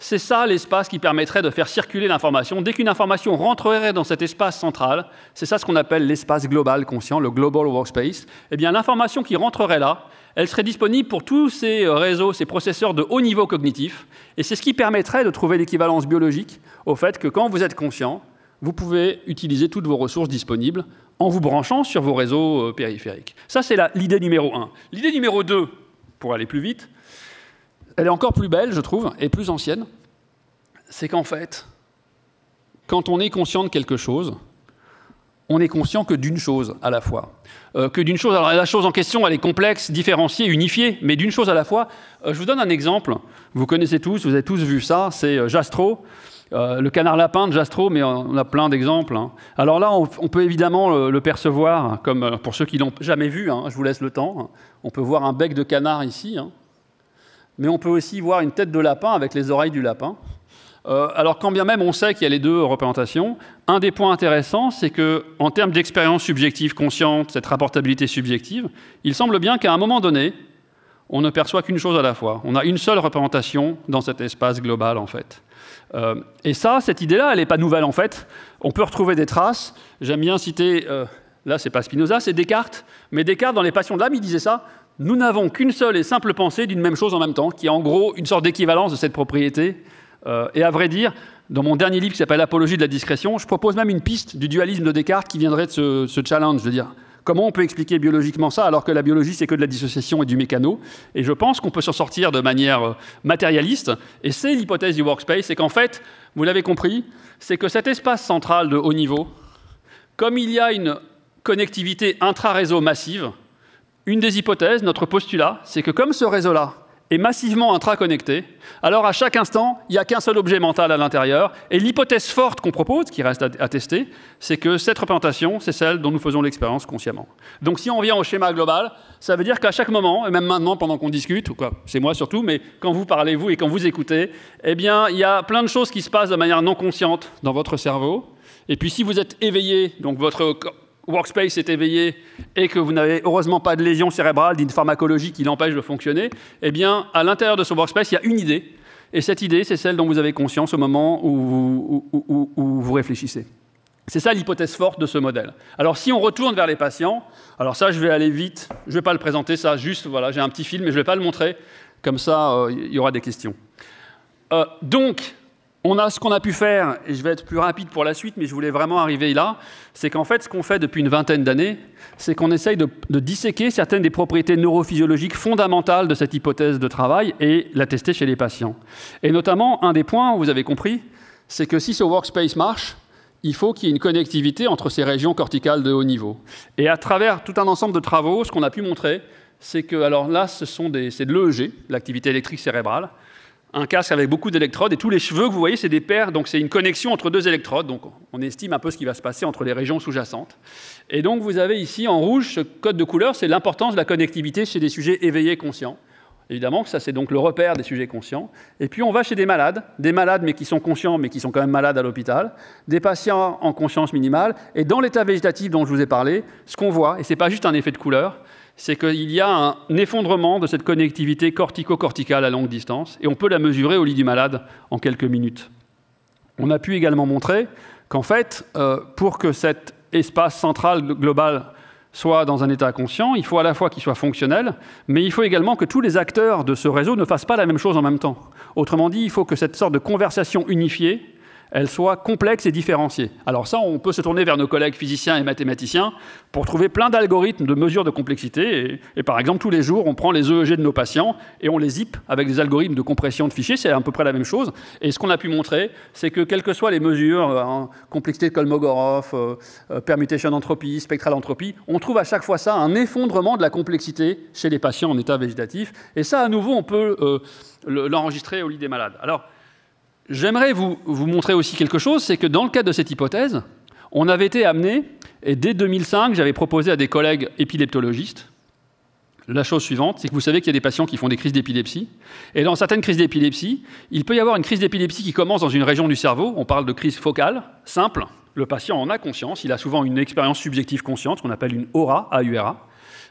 c'est ça l'espace qui permettrait de faire circuler l'information. Dès qu'une information rentrerait dans cet espace central, c'est ça ce qu'on appelle l'espace global conscient, le global workspace, eh bien l'information qui rentrerait là, elle serait disponible pour tous ces euh, réseaux, ces processeurs de haut niveau cognitif, et c'est ce qui permettrait de trouver l'équivalence biologique au fait que quand vous êtes conscient, vous pouvez utiliser toutes vos ressources disponibles en vous branchant sur vos réseaux euh, périphériques. Ça, c'est l'idée numéro un. L'idée numéro deux, pour aller plus vite, elle est encore plus belle, je trouve, et plus ancienne, c'est qu'en fait, quand on est conscient de quelque chose, on est conscient que d'une chose à la fois. Euh, que d'une chose, la chose en question, elle est complexe, différenciée, unifiée, mais d'une chose à la fois. Euh, je vous donne un exemple, vous connaissez tous, vous avez tous vu ça, c'est euh, Jastro, le canard lapin de Jastro. mais on a plein d'exemples. Hein. Alors là, on, peut évidemment le, percevoir, comme pour ceux qui l'ont jamais vu, hein, je vous laisse le temps, hein. on peut voir un bec de canard ici, mais on peut aussi voir une tête de lapin avec les oreilles du lapin. Euh, alors quand bien même on sait qu'il y a les deux représentations, un des points intéressants, c'est que en termes d'expérience subjective consciente, cette rapportabilité subjective, il semble bien qu'à un moment donné, on ne perçoit qu'une chose à la fois. On a une seule représentation dans cet espace global, en fait. Euh, et ça, cette idée-là, elle n'est pas nouvelle, en fait. On peut retrouver des traces. J'aime bien citer, euh, là, c'est pas Spinoza, c'est Descartes. Mais Descartes, dans les Passions de l'âme, il disait ça nous n'avons qu'une seule et simple pensée d'une même chose en même temps, qui est en gros une sorte d'équivalence de cette propriété. Euh, et à vrai dire, dans mon dernier livre qui s'appelle l'Apologie de la discrétion, je propose même une piste du dualisme de Descartes qui viendrait de ce, challenge. challenge, veux dire comment on peut expliquer biologiquement ça alors que la biologie c'est que de la dissociation et du mécano. Et je pense qu'on peut s'en sortir de manière euh, matérialiste. Et c'est l'hypothèse du workspace, c'est qu'en fait, vous l'avez compris, c'est que cet espace central de haut niveau, comme il y a une connectivité intra-réseau massive, une des hypothèses, notre postulat, c'est que comme ce réseau-là est massivement intraconnecté, alors à chaque instant, il n'y a qu'un seul objet mental à l'intérieur, et l'hypothèse forte qu'on propose, qui reste à tester, c'est que cette représentation, c'est celle dont nous faisons l'expérience consciemment. Donc si on vient au schéma global, ça veut dire qu'à chaque moment, et même maintenant pendant qu'on discute, ou quoi, c'est moi surtout, mais quand vous parlez, vous, et quand vous écoutez, eh bien, il y a plein de choses qui se passent de manière non consciente dans votre cerveau, et puis si vous êtes éveillé, donc votre Workspace est éveillé et que vous n'avez heureusement pas de lésion cérébrale, d'une pharmacologie qui l'empêche de fonctionner, eh bien, à l'intérieur de ce Workspace, il y a une idée. Et cette idée, c'est celle dont vous avez conscience au moment où vous, réfléchissez. C'est ça l'hypothèse forte de ce modèle. Alors, si on retourne vers les patients, alors ça, je vais aller vite, je ne vais pas le présenter, ça, juste, voilà, j'ai un petit film, mais je ne vais pas le montrer, comme ça, euh, il y aura des questions. Euh, donc, on a ce qu'on a pu faire, et je vais être plus rapide pour la suite, mais je voulais vraiment arriver là, c'est qu'en fait, ce qu'on fait depuis une vingtaine d'années, c'est qu'on essaye de, disséquer certaines des propriétés neurophysiologiques fondamentales de cette hypothèse de travail et la tester chez les patients. Et notamment, un des points, vous avez compris, c'est que si ce workspace marche, il faut qu'il y ait une connectivité entre ces régions corticales de haut niveau. Et à travers tout un ensemble de travaux, ce qu'on a pu montrer, c'est que, alors là, ce sont des, c'est de l'EEG, l'activité électrique cérébrale, un casque avec beaucoup d'électrodes, et tous les cheveux que vous voyez, c'est des paires, donc c'est une connexion entre deux électrodes, donc on estime un peu ce qui va se passer entre les régions sous-jacentes. Et donc vous avez ici en rouge ce code de couleur, c'est l'importance de la connectivité chez des sujets éveillés conscients. Évidemment que ça, c'est donc le repère des sujets conscients. Et puis on va chez des malades, des malades mais qui sont conscients, mais qui sont quand même malades à l'hôpital, des patients en conscience minimale, et dans l'état végétatif dont je vous ai parlé, ce qu'on voit, et ce n'est pas juste un effet de couleur, c'est qu'il y a un effondrement de cette connectivité cortico-corticale à longue distance, et on peut la mesurer au lit du malade en quelques minutes. On a pu également montrer qu'en fait, euh, pour que cet espace central global soit dans un état conscient, il faut à la fois qu'il soit fonctionnel, mais il faut également que tous les acteurs de ce réseau ne fassent pas la même chose en même temps. Autrement dit, il faut que cette sorte de conversation unifiée elle soit complexe et différenciée. Alors ça, on peut se tourner vers nos collègues physiciens et mathématiciens pour trouver plein d'algorithmes de mesure de complexité. Et, par exemple, tous les jours, on prend les EEG de nos patients et on les zip avec des algorithmes de compression de fichiers. C'est à peu près la même chose. Et ce qu'on a pu montrer, c'est que quelles que soient les mesures, hein, complexité de Kolmogorov, euh, euh, permutation d'entropie, spectral entropie, on trouve à chaque fois ça un effondrement de la complexité chez les patients en état végétatif. Et ça, à nouveau, on peut euh, l'enregistrer au lit des malades. Alors, J'aimerais vous, montrer aussi quelque chose, c'est que dans le cadre de cette hypothèse, on avait été amené, et dès 2005, j'avais proposé à des collègues épileptologistes la chose suivante, c'est que vous savez qu'il y a des patients qui font des crises d'épilepsie, et dans certaines crises d'épilepsie, il peut y avoir une crise d'épilepsie qui commence dans une région du cerveau, on parle de crise focale, simple, le patient en a conscience, il a souvent une expérience subjective consciente, qu'on appelle une aura, AURA,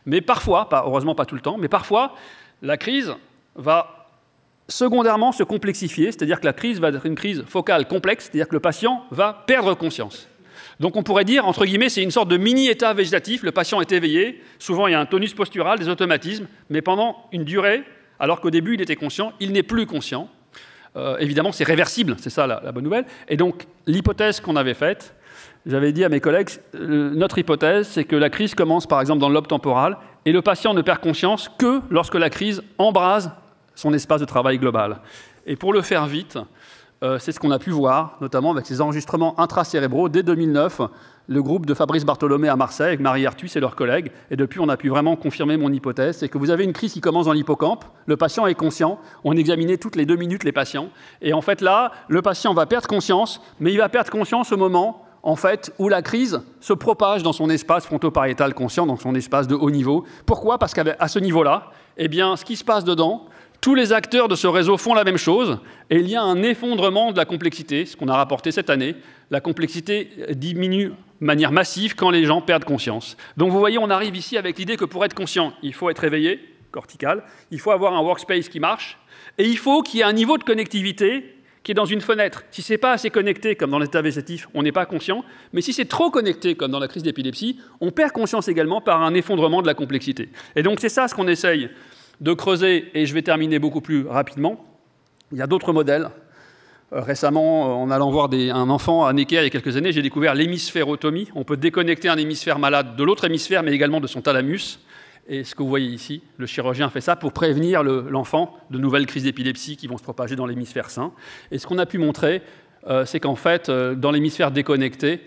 mais parfois, heureusement pas tout le temps, mais parfois, la crise va Secondairement, se complexifier, c'est-à-dire que la crise va être une crise focale complexe, c'est-à-dire que le patient va perdre conscience. Donc on pourrait dire, entre guillemets, c'est une sorte de mini-état végétatif, le patient est éveillé, souvent il y a un tonus postural, des automatismes, mais pendant une durée, alors qu'au début il était conscient, il n'est plus conscient. Euh, évidemment, c'est réversible, c'est ça la, bonne nouvelle. Et donc l'hypothèse qu'on avait faite, j'avais dit à mes collègues, euh, notre hypothèse, c'est que la crise commence par exemple dans le lobe temporal, et le patient ne perd conscience que lorsque la crise embrase son espace de travail global. Et pour le faire vite, euh, c'est ce qu'on a pu voir, notamment avec ces enregistrements intracérébraux. Dès 2009, le groupe de Fabrice Bartholomé à Marseille, avec Marie arthus et leurs collègues, et depuis, on a pu vraiment confirmer mon hypothèse, c'est que vous avez une crise qui commence dans l'hippocampe, le patient est conscient, on examinait toutes les deux minutes les patients, et en fait là, le patient va perdre conscience, mais il va perdre conscience au moment en fait, où la crise se propage dans son espace pariétal conscient, dans son espace de haut niveau. Pourquoi Parce qu'à ce niveau-là, eh bien, ce qui se passe dedans, tous les acteurs de ce réseau font la même chose, et il y a un effondrement de la complexité, ce qu'on a rapporté cette année. La complexité euh, diminue de manière massive quand les gens perdent conscience. Donc vous voyez, on arrive ici avec l'idée que pour être conscient, il faut être éveillé, cortical, il faut avoir un workspace qui marche, et il faut qu'il y ait un niveau de connectivité qui est dans une fenêtre. Si c'est pas assez connecté, comme dans l'état végétatif, on n'est pas conscient, mais si c'est trop connecté, comme dans la crise d'épilepsie, on perd conscience également par un effondrement de la complexité. Et donc c'est ça ce qu'on essaye de creuser, et je vais terminer beaucoup plus rapidement. Il y a d'autres modèles. Euh, récemment, euh, en allant voir un enfant à Necker il y a quelques années, j'ai découvert l'hémisphérotomie. On peut déconnecter un hémisphère malade de l'autre hémisphère, mais également de son thalamus. Et ce que vous voyez ici, le chirurgien fait ça pour prévenir l'enfant de nouvelles crises d'épilepsie qui vont se propager dans l'hémisphère sain. Et ce qu'on a pu montrer, euh, c'est qu'en fait, dans l'hémisphère déconnecté,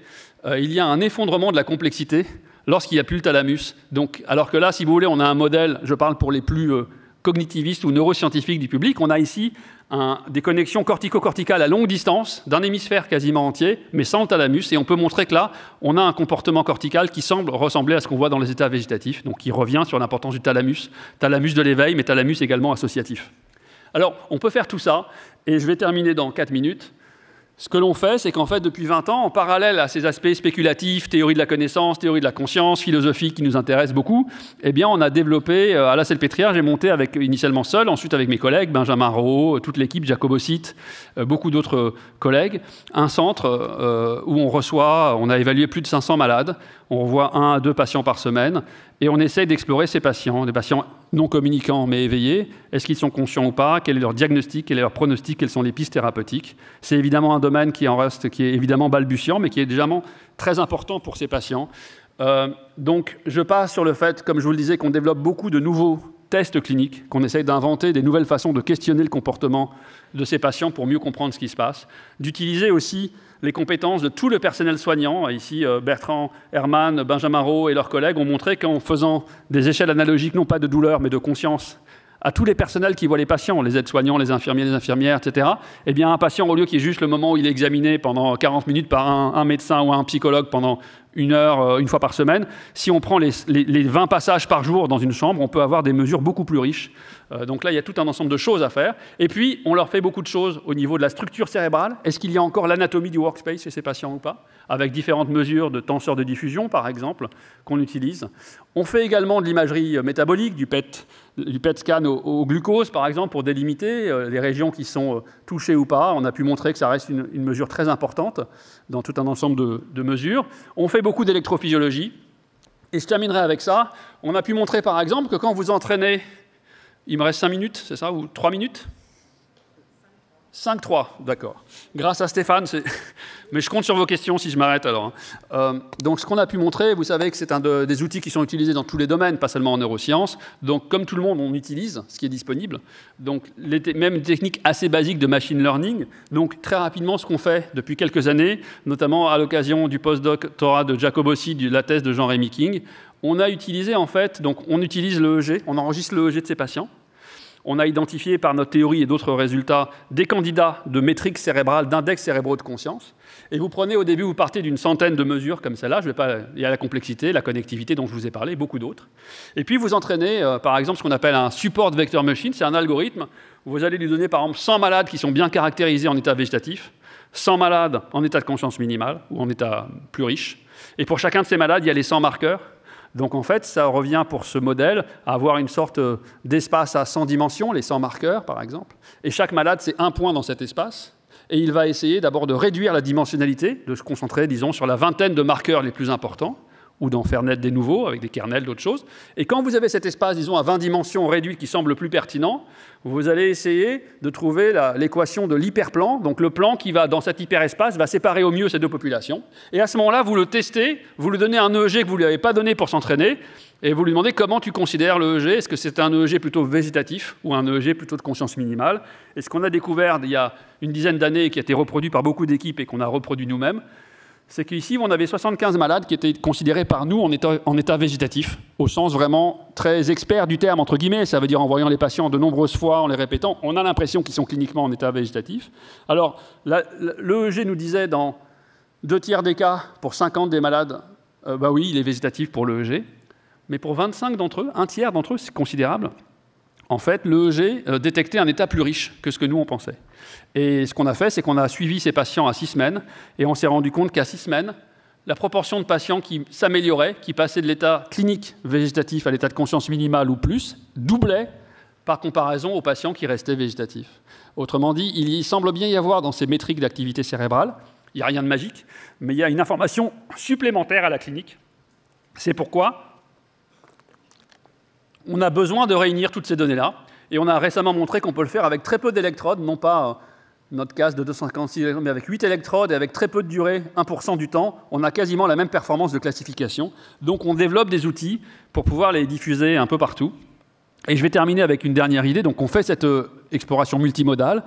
il y a un effondrement de la complexité lorsqu'il n'y a plus le thalamus. Donc, alors que là, si vous voulez, on a un modèle, je parle pour les plus euh, cognitivistes ou neuroscientifiques du public, on a ici des connexions cortico-corticales à longue distance, d'un hémisphère quasiment entier, mais sans le thalamus, et on peut montrer que là, on a un comportement cortical qui semble ressembler à ce qu'on voit dans les états végétatifs, donc qui revient sur l'importance du thalamus, thalamus de l'éveil, mais thalamus également associatif. Alors, on peut faire tout ça, et je vais terminer dans 4 minutes ce que l'on fait, c'est qu'en fait, depuis 20 ans, en parallèle à ces aspects spéculatifs, théorie de la connaissance, théorie de la conscience, philosophie qui nous intéressent beaucoup, eh bien, on a développé, euh, à la Pétrière. j'ai monté avec, initialement seul, ensuite avec mes collègues, Benjamin Rowe, euh, toute l'équipe, Jacobo site euh, beaucoup d'autres collègues, un centre où on reçoit, on a évalué plus de 500 malades, on voit un à deux patients par semaine, et on essaye d'explorer ces patients, des patients non communicants mais éveillés. Est-ce qu'ils sont conscients ou pas Quel est leur diagnostic Quel est leur pronostic Quelles sont les pistes thérapeutiques C'est évidemment un domaine qui en reste, qui est évidemment balbutiant, mais qui est déjà très important pour ces patients. Euh, donc, je passe sur le fait, comme je vous le disais, qu'on développe beaucoup de nouveaux tests cliniques, qu'on essaye d'inventer des nouvelles façons de questionner le comportement de ces patients pour mieux comprendre ce qui se passe, d'utiliser aussi les compétences de tout le personnel soignant, ici euh, Bertrand Herman, Benjamin Rowe et leurs collègues, ont montré qu'en faisant des échelles analogiques, non pas de douleur, mais de conscience à tous les personnels qui voient les patients, les aides-soignants, les infirmiers, les infirmières, etc., eh bien, un patient, au lieu qui est juste le moment où il est examiné pendant 40 minutes par un, médecin ou un psychologue pendant une heure, euh, une fois par semaine, si on prend les, 20 passages par jour dans une chambre, on peut avoir des mesures beaucoup plus riches. Euh, donc là, il y a tout un ensemble de choses à faire. Et puis, on leur fait beaucoup de choses au niveau de la structure cérébrale. Est-ce qu'il y a encore l'anatomie du workspace chez ces patients ou pas Avec différentes mesures de tenseurs de diffusion, par exemple, qu'on utilise. On fait également de l'imagerie euh, métabolique, du PET, du PET scan au, glucose, par exemple, pour délimiter euh, les régions qui sont euh, touchées ou pas. On a pu montrer que ça reste une, mesure très importante dans tout un ensemble de, de mesures. On fait beaucoup d'électrophysiologie. Et je terminerai avec ça. On a pu montrer, par exemple, que quand vous entraînez, il me reste 5 minutes, c'est ça, ou 3 minutes 5-3, d'accord. Grâce à Stéphane, mais je compte sur vos questions si je m'arrête alors. Hein. Euh, donc ce qu'on a pu montrer, vous savez que c'est un des outils qui sont utilisés dans tous les domaines, pas seulement en neurosciences. Donc comme tout le monde, on utilise ce qui est disponible. Donc les même une techniques assez basique de machine learning. Donc très rapidement, ce qu'on fait depuis quelques années, notamment à l'occasion du post-doctorat de Jacobossi, de la thèse de Jean-Rémy King, on a utilisé en fait, donc on utilise le l'EEG, on enregistre le l'EEG de ces patients on a identifié par notre théorie et d'autres résultats des candidats de métriques cérébrales, d'index cérébraux de conscience. Et vous prenez au début, vous partez d'une centaine de mesures comme celle-là. Je pas... Il y a la complexité, la connectivité dont je vous ai parlé, beaucoup d'autres. Et puis vous entraînez, euh, par exemple, ce qu'on appelle un support vector machine. C'est un algorithme où vous allez lui donner, par exemple, 100 malades qui sont bien caractérisés en état végétatif, 100 malades en état de conscience minimale ou en état plus riche. Et pour chacun de ces malades, il y a les 100 marqueurs donc en fait, ça revient pour ce modèle à avoir une sorte euh, d'espace à 100 dimensions, les 100 marqueurs par exemple, et chaque malade, c'est un point dans cet espace, et il va essayer d'abord de réduire la dimensionnalité, de se concentrer, disons, sur la vingtaine de marqueurs les plus importants, ou d'en faire naître des nouveaux avec des kernels, d'autres choses. Et quand vous avez cet espace, disons, à 20 dimensions réduites qui semble le plus pertinent, vous allez essayer de trouver l'équation de l'hyperplan, donc le plan qui va, dans cet hyperespace, va séparer au mieux ces deux populations. Et à ce moment-là, vous le testez, vous lui donnez un EEG que vous ne lui avez pas donné pour s'entraîner, et vous lui demandez comment tu considères le e e est-ce que c'est un EEG plutôt végétatif ou un EEG plutôt de conscience minimale Et ce qu'on a découvert il y a une dizaine d'années, qui a été reproduit par beaucoup d'équipes et qu'on a reproduit nous-mêmes, c'est qu'ici, on avait 75 malades qui étaient considérés par nous en état, végétatif, au sens vraiment très expert du terme, entre guillemets. Ça veut dire en voyant les patients de nombreuses fois, en les répétant, on a l'impression qu'ils sont cliniquement en état végétatif. Alors, l'EEG nous disait dans deux tiers des cas, pour 50 des malades, euh, bah oui, il est végétatif pour l'EEG. Mais pour 25 d'entre eux, un tiers d'entre eux, c'est considérable, en fait, l'EEG euh, détectait un état plus riche que ce que nous, on pensait. Et ce qu'on a fait, c'est qu'on a suivi ces patients à six semaines, et on s'est rendu compte qu'à six semaines, la proportion de patients qui s'amélioraient, qui passaient de l'état clinique végétatif à l'état de conscience minimale ou plus, doublait par comparaison aux patients qui restaient végétatifs. Autrement dit, il semble bien y avoir dans ces métriques d'activité cérébrale, il n'y a rien de magique, mais il y a une information supplémentaire à la clinique. C'est pourquoi on a besoin de réunir toutes ces données-là, et on a récemment montré qu'on peut le faire avec très peu d'électrodes, non pas euh, notre casse de 256 mais avec 8 électrodes et avec très peu de durée, 1% du temps, on a quasiment la même performance de classification. Donc on développe des outils pour pouvoir les diffuser un peu partout. Et je vais terminer avec une dernière idée. Donc on fait cette euh, exploration multimodale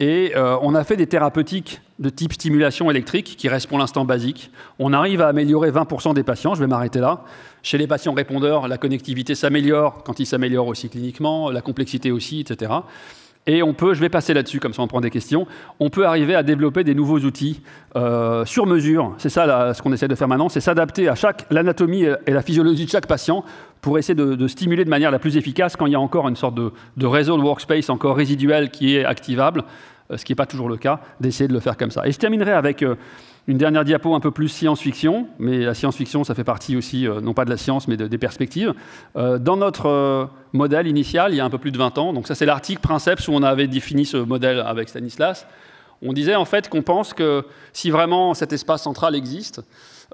et euh, on a fait des thérapeutiques de type stimulation électrique qui restent pour l'instant basiques. On arrive à améliorer 20% des patients, je vais m'arrêter là. Chez les patients répondeurs, la connectivité s'améliore quand ils s'améliorent aussi cliniquement, la complexité aussi, etc. Et on peut, je vais passer là-dessus, comme ça on prend des questions, on peut arriver à développer des nouveaux outils euh, sur mesure. C'est ça ce qu'on essaie de faire maintenant, c'est s'adapter à chaque l'anatomie et la physiologie de chaque patient pour essayer de, stimuler de manière la plus efficace quand il y a encore une sorte de, de réseau de workspace encore résiduel qui est activable, euh, ce qui n'est pas toujours le cas, d'essayer de le faire comme ça. Et je terminerai avec... Euh, une dernière diapo un peu plus science-fiction, mais la science-fiction, ça fait partie aussi, euh, non pas de la science, mais de, des perspectives. Euh, dans notre euh, modèle initial, il y a un peu plus de 20 ans, donc ça c'est l'article Princeps où on avait défini ce modèle avec Stanislas, on disait en fait qu'on pense que si vraiment cet espace central existe,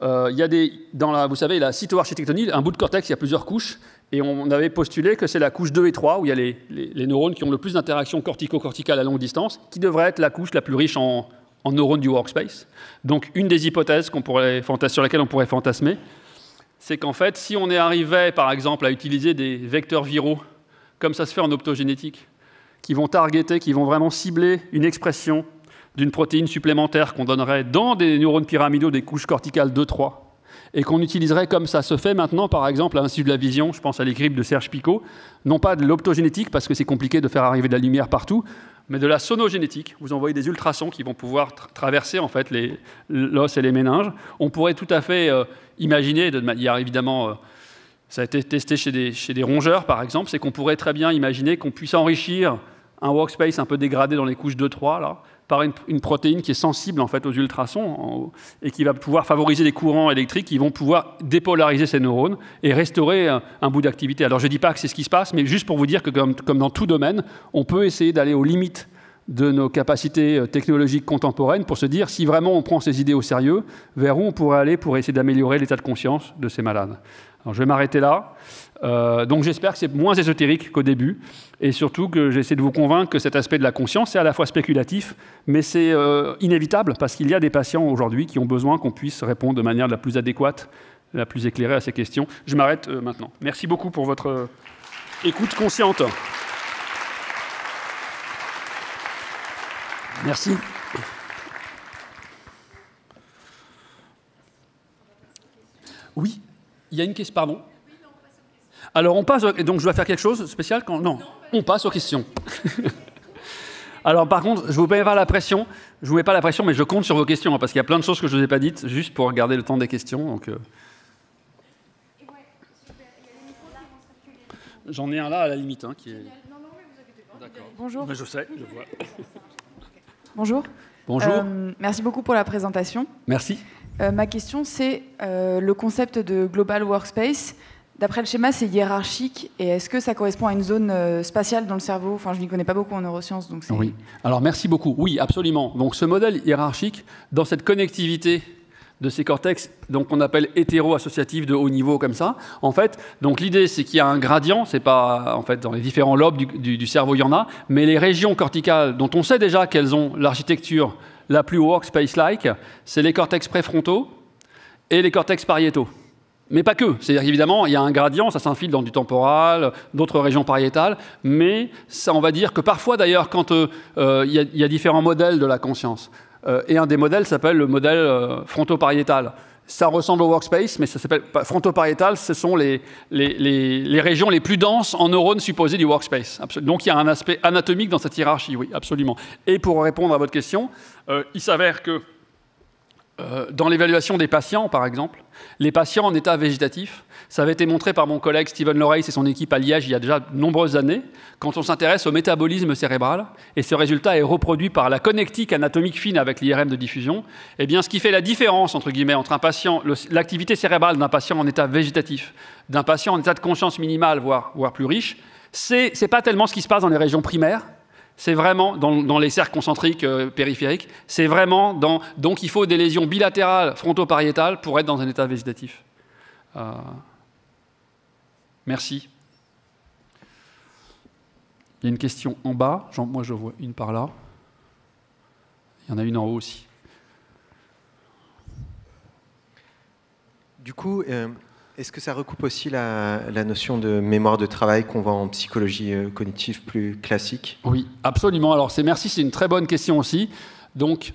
il y a des, dans la, vous savez, la cytoarchitectonie, un bout de cortex, il y a plusieurs couches, et on avait postulé que c'est la couche 2 et 3, où il y a les, les, neurones qui ont le plus d'interactions cortico-corticales à longue distance, qui devrait être la couche la plus riche en, en neurones du workspace. Donc une des hypothèses sur laquelle on pourrait fantasmer, c'est qu'en fait, si on est arrivé, par exemple à utiliser des vecteurs viraux, comme ça se fait en optogénétique, qui vont targeter, qui vont vraiment cibler une expression d'une protéine supplémentaire qu'on donnerait dans des neurones pyramidaux des couches corticales 2-3, et qu'on utiliserait comme ça se fait maintenant, par exemple, à l'Institut de la Vision, je pense à l'écriture de Serge Picot, non pas de l'optogénétique, parce que c'est compliqué de faire arriver de la lumière partout, mais de la sonogénétique. Vous envoyez des ultrasons qui vont pouvoir traverser en fait l'os et les méninges. On pourrait tout à fait euh, imaginer, de évidemment, euh, ça a été testé chez des, chez des rongeurs par exemple, c'est qu'on pourrait très bien imaginer qu'on puisse enrichir un workspace un peu dégradé dans les couches 2-3, là, par une, protéine qui est sensible en fait aux ultrasons et qui va pouvoir favoriser des courants électriques qui vont pouvoir dépolariser ces neurones et restaurer un, bout d'activité. Alors je ne dis pas que c'est ce qui se passe, mais juste pour vous dire que comme, comme dans tout domaine, on peut essayer d'aller aux limites de nos capacités euh, technologiques contemporaines pour se dire si vraiment on prend ces idées au sérieux, vers où on pourrait aller pour essayer d'améliorer l'état de conscience de ces malades. Alors je vais m'arrêter là. Euh, donc j'espère que c'est moins ésotérique qu'au début, et surtout que j'essaie de vous convaincre que cet aspect de la conscience est à la fois spéculatif, mais c'est euh, inévitable, parce qu'il y a des patients aujourd'hui qui ont besoin qu'on puisse répondre de manière la plus adéquate, la plus éclairée à ces questions. Je m'arrête euh, maintenant. Merci beaucoup pour votre écoute consciente. Merci. Oui, il y a une question, pardon. Alors on passe, donc je dois faire quelque chose de spécial quand non, on passe aux questions. Alors par contre, je vous mets pas la pression, je vous mets pas la pression, mais je compte sur vos questions hein, parce qu'il y a plein de choses que je vous ai pas dites, juste pour garder le temps des questions. Donc euh. j'en ai un là à la limite hein, qui est. Bonjour. je sais, je vois. Bonjour. Bonjour. Euh, merci beaucoup pour la présentation. Merci. Euh, ma question, c'est le concept de Global Workspace. D'après le schéma, c'est hiérarchique. Et est-ce que ça correspond à une zone euh, spatiale dans le cerveau Enfin, je n'y connais pas beaucoup en neurosciences. Donc oui. Alors, merci beaucoup. Oui, absolument. Donc, ce modèle hiérarchique, dans cette connectivité de ces cortex, donc on appelle hétéro de haut niveau comme ça. En fait, donc l'idée c'est qu'il y a un gradient, c'est pas en fait dans les différents lobes du, du, cerveau il y en a, mais les régions corticales dont on sait déjà qu'elles ont l'architecture la plus workspace-like, c'est les cortex préfrontaux et les cortex pariétaux. Mais pas que. C'est-à-dire qu'évidemment, il y a un gradient, ça s'infile dans du temporal, d'autres régions pariétales, mais ça, on va dire que parfois, d'ailleurs, quand euh, euh, il y, a différents modèles de la conscience, euh, et un des modèles s'appelle le modèle fronto-pariétal. Ça ressemble au workspace, mais ça s'appelle fronto-pariétal, ce sont les, les, les, régions les plus denses en neurones supposées du workspace. Donc il y a un aspect anatomique dans cette hiérarchie, oui, absolument. Et pour répondre à votre question, il s'avère que euh, dans l'évaluation des patients, par exemple, les patients en état végétatif, ça avait été montré par mon collègue Steven Lorace et son équipe à Liège il y a déjà de nombreuses années, quand on s'intéresse au métabolisme cérébral, et ce résultat est reproduit par la connectique anatomique fine avec l'IRM de diffusion, eh bien, ce qui fait la différence entre, guillemets, entre un patient, l'activité cérébrale d'un patient en état végétatif, d'un patient en état de conscience minimale, voire, voire plus riche, ce n'est pas tellement ce qui se passe dans les régions primaires, c'est vraiment dans, les cercles concentriques euh, périphériques, c'est vraiment dans... Donc il faut des lésions bilatérales fronto fronto-pariétales pour être dans un état végétatif. Euh, merci. Il y a une question en bas, moi je vois une par là. Il y en a une en haut aussi. Du coup, euh, est-ce que ça recoupe aussi la, notion de mémoire de travail qu'on voit en psychologie euh, cognitive plus classique Oui, absolument. Alors, c'est merci, c'est une très bonne question aussi. Donc,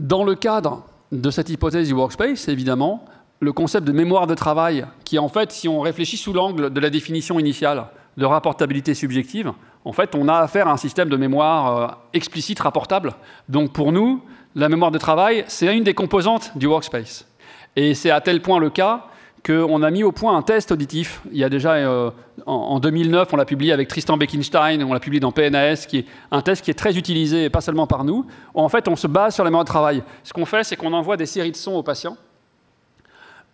dans le cadre de cette hypothèse du workspace, évidemment, le concept de mémoire de travail, qui en fait, si on réfléchit sous l'angle de la définition initiale de rapportabilité subjective, en fait, on a affaire à un système de mémoire euh, explicite rapportable. Donc, pour nous, la mémoire de travail, c'est une des composantes du workspace. Et c'est à tel point le cas qu'on a mis au point un test auditif. Il y a déjà, euh, en, 2009, on l'a publié avec Tristan Beckenstein, on l'a publié dans PNAS, qui est un test qui est très utilisé, pas seulement par nous. En fait, on se base sur les mémoire de travail. Ce qu'on fait, c'est qu'on envoie des séries de sons aux patients.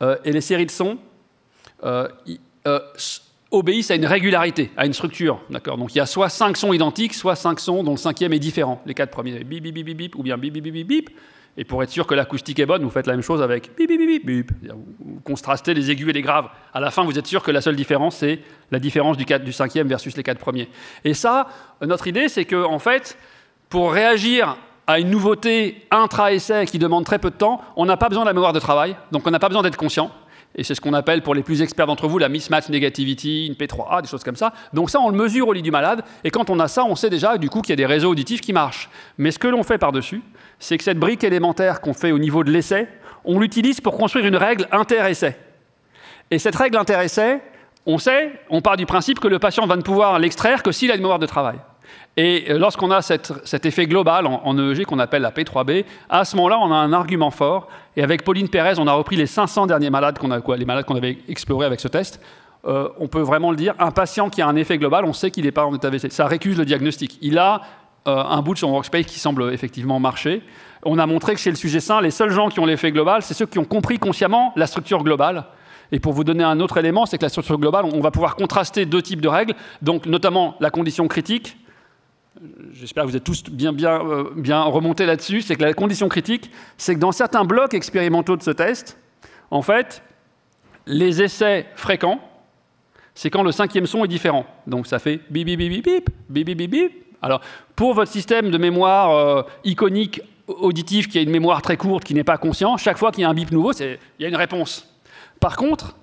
Euh, et les séries de sons euh, obéissent à une régularité, à une structure. Donc il y a soit cinq sons identiques, soit cinq sons dont le cinquième est différent. Les quatre premiers, bip, bip, bip, bip, bip, ou bien bip, bip, bip, bip, bip. Et pour être sûr que l'acoustique est bonne, vous faites la même chose avec bip, bip, bip, bip », Vous contrastez les aigus et les graves. À la fin, vous êtes sûr que la seule différence, c'est la différence du, 4, du cinquième versus les quatre premiers. Et ça, notre idée, c'est que, en fait, pour réagir à une nouveauté intra-essai qui demande très peu de temps, on n'a pas besoin de la mémoire de travail, donc on n'a pas besoin d'être conscient. Et c'est ce qu'on appelle pour les plus experts d'entre vous la mismatch negativity, une P3A, des choses comme ça. Donc ça, on le mesure au lit du malade. Et quand on a ça, on sait déjà du coup qu'il y a des réseaux auditifs qui marchent. Mais ce que l'on fait par-dessus, c'est que cette brique élémentaire qu'on fait au niveau de l'essai, on l'utilise pour construire une règle inter Et cette règle inter on sait, on part du principe que le patient va ne pouvoir l'extraire que s'il a une mémoire de travail. Et euh, lorsqu'on a cet effet global en, EEG e qu'on appelle la P3B, à ce moment-là, on a un argument fort. Et avec Pauline Pérez, on a repris les 500 derniers malades qu'on les avait explorés avec ce test. Euh, on peut vraiment le dire, un patient qui a un effet global, on sait qu'il n'est pas en état VC. Ça récuse le diagnostic. Il a euh, un bout de son workspace qui semble effectivement marcher. On a montré que chez le sujet sain. Les seuls gens qui ont l'effet global, c'est ceux qui ont compris consciemment la structure globale. Et pour vous donner un autre élément, c'est que la structure globale, on va pouvoir contraster deux types de règles, donc notamment la condition critique. J'espère que vous êtes tous bien, bien, euh, bien remontés là-dessus. C'est que la condition critique, c'est que dans certains blocs expérimentaux de ce test, en fait, les essais fréquents, c'est quand le cinquième son est différent. Donc ça fait bip bip bip bip bip bip bip bip alors, pour votre système de mémoire euh, iconique auditif qui a une mémoire très courte, qui n'est pas conscient, chaque fois qu'il y a un bip nouveau, il y a une réponse. Par contre,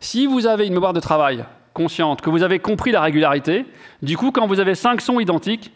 si vous avez une mémoire de travail consciente, que vous avez compris la régularité, du coup, quand vous avez cinq sons identiques,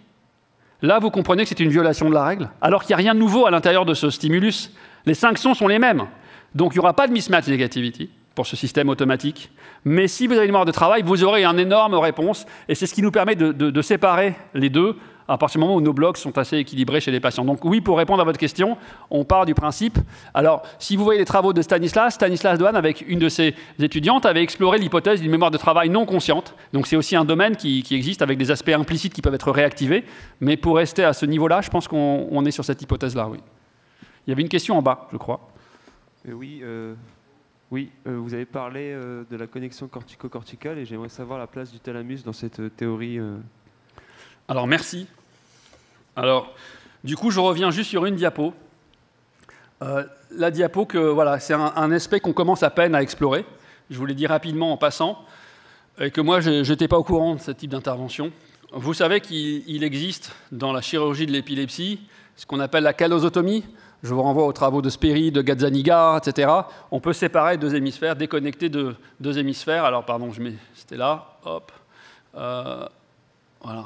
là, vous comprenez que c'est une violation de la règle, alors qu'il n'y a rien de nouveau à l'intérieur de ce stimulus. Les cinq sons sont les mêmes. Donc, il n'y aura pas de mismatch negativity pour ce système automatique. Mais si vous avez une mémoire de travail, vous aurez une énorme réponse. Et c'est ce qui nous permet de, séparer les deux à partir du moment où nos blocs sont assez équilibrés chez les patients. Donc oui, pour répondre à votre question, on part du principe. Alors, si vous voyez les travaux de Stanislas, Stanislas Doane, avec une de ses étudiantes, avait exploré l'hypothèse d'une mémoire de travail non consciente. Donc c'est aussi un domaine qui, existe avec des aspects implicites qui peuvent être réactivés. Mais pour rester à ce niveau-là, je pense qu'on est sur cette hypothèse-là, oui. Il y avait une question en bas, je crois. Euh, oui. Euh, oui, euh, vous avez parlé euh, de la connexion cortico-corticale et j'aimerais savoir la place du thalamus dans cette euh, théorie. Alors merci. Alors, du coup, je reviens juste sur une diapo. la diapo que voilà, c'est un, un, aspect qu'on commence à peine à explorer. Je vous l'ai dit rapidement en passant, et que moi, je n'étais pas au courant de ce type d'intervention. Vous savez qu'il existe dans la chirurgie de l'épilepsie ce qu'on appelle la calosotomie, je vous renvoie aux travaux de Sperry, de Gazzaniga, etc. On peut séparer deux hémisphères, déconnecter deux, deux hémisphères. Alors, pardon, je mets, c'était là, hop. Euh, voilà.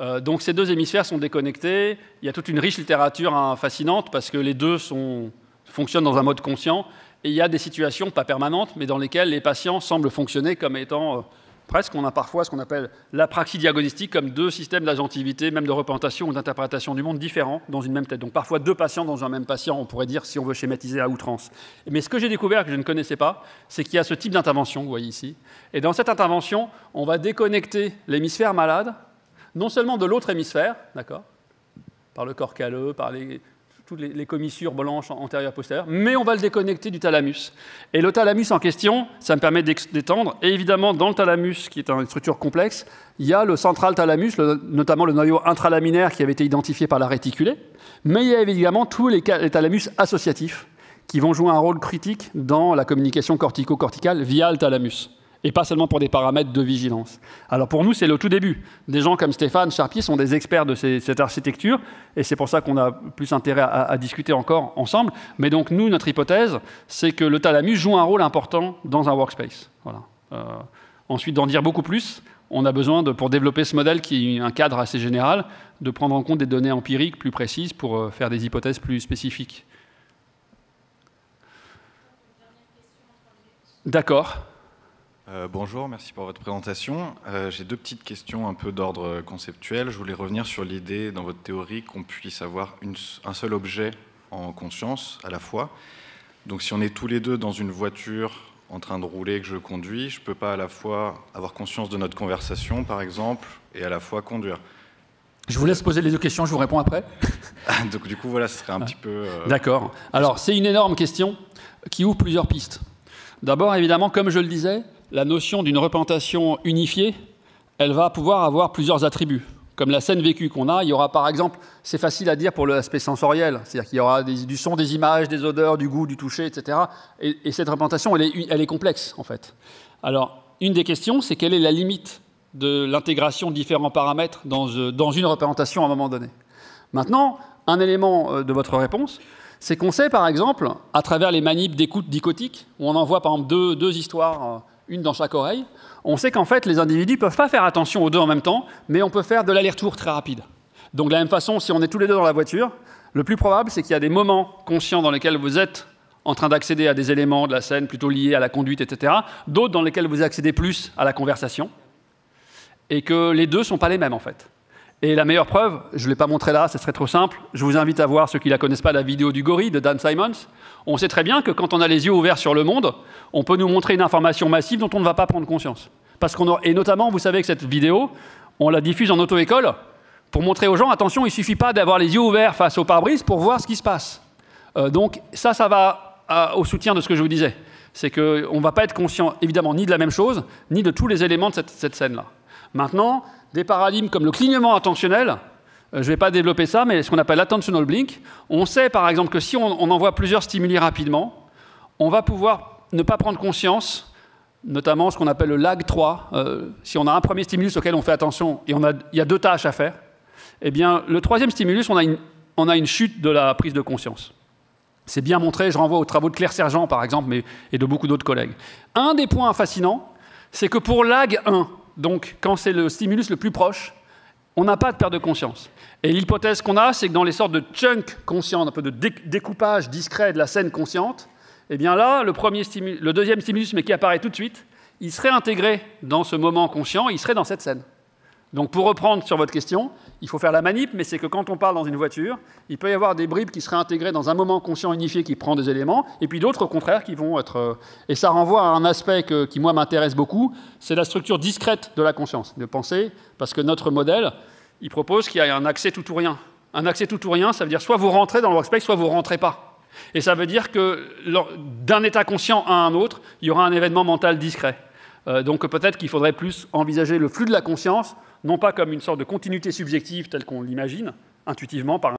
Euh, donc, ces deux hémisphères sont déconnectés. Il y a toute une riche littérature hein, fascinante parce que les deux fonctionnent dans un mode conscient. Et il y a des situations, pas permanentes, mais dans lesquelles les patients semblent fonctionner comme étant. Euh, presque, on a parfois ce qu'on appelle la praxie diagnostique comme deux systèmes d'agentivité, même de représentation ou d'interprétation du monde différents dans une même tête. Donc parfois deux patients dans un même patient, on pourrait dire si on veut schématiser à outrance. Mais ce que j'ai découvert que je ne connaissais pas, c'est qu'il y a ce type d'intervention, vous voyez ici. Et dans cette intervention, on va déconnecter l'hémisphère malade, non seulement de l'autre hémisphère, d'accord, par le corps calleux, par les toutes les, commissures blanches antérieures postérieures, mais on va le déconnecter du thalamus. Et le thalamus en question, ça me permet d'étendre. Et évidemment, dans le thalamus, qui est une structure complexe, il y a le central thalamus, notamment le noyau intralaminaire qui avait été identifié par la réticulée, mais il y a évidemment tous les thalamus associatifs qui vont jouer un rôle critique dans la communication cortico-corticale via le thalamus et pas seulement pour des paramètres de vigilance. Alors pour nous, c'est le tout début. Des gens comme Stéphane Charpier sont des experts de cette architecture, et c'est pour ça qu'on a plus intérêt à, discuter encore ensemble. Mais donc nous, notre hypothèse, c'est que le thalamus joue un rôle important dans un workspace. Voilà. Euh, ensuite, d'en dire beaucoup plus, on a besoin, pour développer ce modèle qui est un cadre assez général, de prendre en compte des données empiriques plus précises pour euh, faire des hypothèses plus spécifiques. D'accord. Euh, bonjour, merci pour votre présentation. Euh, j'ai deux petites questions un peu d'ordre conceptuel. Je voulais revenir sur l'idée dans votre théorie qu'on puisse avoir un seul objet en conscience à la fois. Donc si on est tous les deux dans une voiture en train de rouler que je conduis, je ne peux pas à la fois avoir conscience de notre conversation par exemple et à la fois conduire. Je vous laisse poser les deux questions, je vous réponds après. Ah, donc du coup, voilà, ce serait un ah. petit peu... Euh, D'accord. Alors, c'est une énorme question qui ouvre plusieurs pistes. D'abord, évidemment, comme je le disais, la notion d'une représentation unifiée, elle va pouvoir avoir plusieurs attributs. Comme la scène vécue qu'on a, il y aura par exemple, c'est facile à dire pour l'aspect sensoriel, c'est-à-dire qu'il y aura du son, des images, des odeurs, du goût, du toucher, etc. Et, cette représentation, elle est, complexe en fait. Alors, une des questions, c'est quelle est la limite de l'intégration de différents paramètres dans, euh, une représentation à un moment donné. Maintenant, un élément euh, de votre réponse, c'est qu'on sait par exemple, à travers les manips d'écoute dicotique, où on envoie par exemple deux, deux histoires euh, une dans chaque oreille, on sait qu'en fait, les individus ne peuvent pas faire attention aux deux en même temps, mais on peut faire de l'aller-retour très rapide. Donc de la même façon, si on est tous les deux dans la voiture, le plus probable, c'est qu'il y a des moments conscients dans lesquels vous êtes en train d'accéder à des éléments de la scène plutôt liés à la conduite, etc. D'autres dans lesquels vous accédez plus à la conversation. Et que les deux ne sont pas les mêmes, en fait. Et la meilleure preuve, je ne l'ai pas montré là, ce serait trop simple, je vous invite à voir, ceux qui ne la connaissent pas, la vidéo du gorille de Dan Simons. On sait très bien que quand on a les yeux ouverts sur le monde, on peut nous montrer une information massive dont on ne va pas prendre conscience. Parce qu'on Et notamment, vous savez que cette vidéo, on la diffuse en auto-école pour montrer aux gens, attention, il ne suffit pas d'avoir les yeux ouverts face au pare-brise pour voir ce qui se passe. Euh, donc ça, ça va euh, au soutien de ce que je vous disais. C'est qu'on ne va pas être conscient, évidemment, ni de la même chose, ni de tous les éléments de cette, cette scène-là. Maintenant, des paradigmes comme le clignement attentionnel, euh, je ne vais pas développer ça, mais ce qu'on appelle l'attentional blink, on sait par exemple que si on, envoie plusieurs stimuli rapidement, on va pouvoir ne pas prendre conscience, notamment ce qu'on appelle le lag 3. Euh, si on a un premier stimulus auquel on fait attention et il y a deux tâches à faire, eh bien le troisième stimulus, on a une, on a une chute de la prise de conscience. C'est bien montré, je renvoie aux travaux de Claire Sergent par exemple mais, et de beaucoup d'autres collègues. Un des points fascinants, c'est que pour lag 1, donc quand c'est le stimulus le plus proche, on n'a pas de perte de conscience. Et l'hypothèse qu'on a, c'est que dans les sortes de chunks conscients, un peu de découpage discret de la scène consciente, eh bien là, le, le deuxième stimulus, mais qui apparaît tout de suite, il serait intégré dans ce moment conscient, il serait dans cette scène. Donc pour reprendre sur votre question, il faut faire la manip, mais c'est que quand on parle dans une voiture, il peut y avoir des bribes qui seraient intégrées dans un moment conscient unifié qui prend des éléments, et puis d'autres au contraire qui vont être... Euh, et ça renvoie à un aspect qui, moi, m'intéresse beaucoup, c'est la structure discrète de la conscience, de penser, parce que notre modèle, il propose qu'il y ait un accès tout ou rien. Un accès tout ou rien, ça veut dire soit vous rentrez dans le workspace, soit vous rentrez pas. Et ça veut dire que d'un état conscient à un autre, il y aura un événement mental discret. Euh, donc peut-être qu'il faudrait plus envisager le flux de la conscience non pas comme une sorte de continuité subjective telle qu'on l'imagine intuitivement par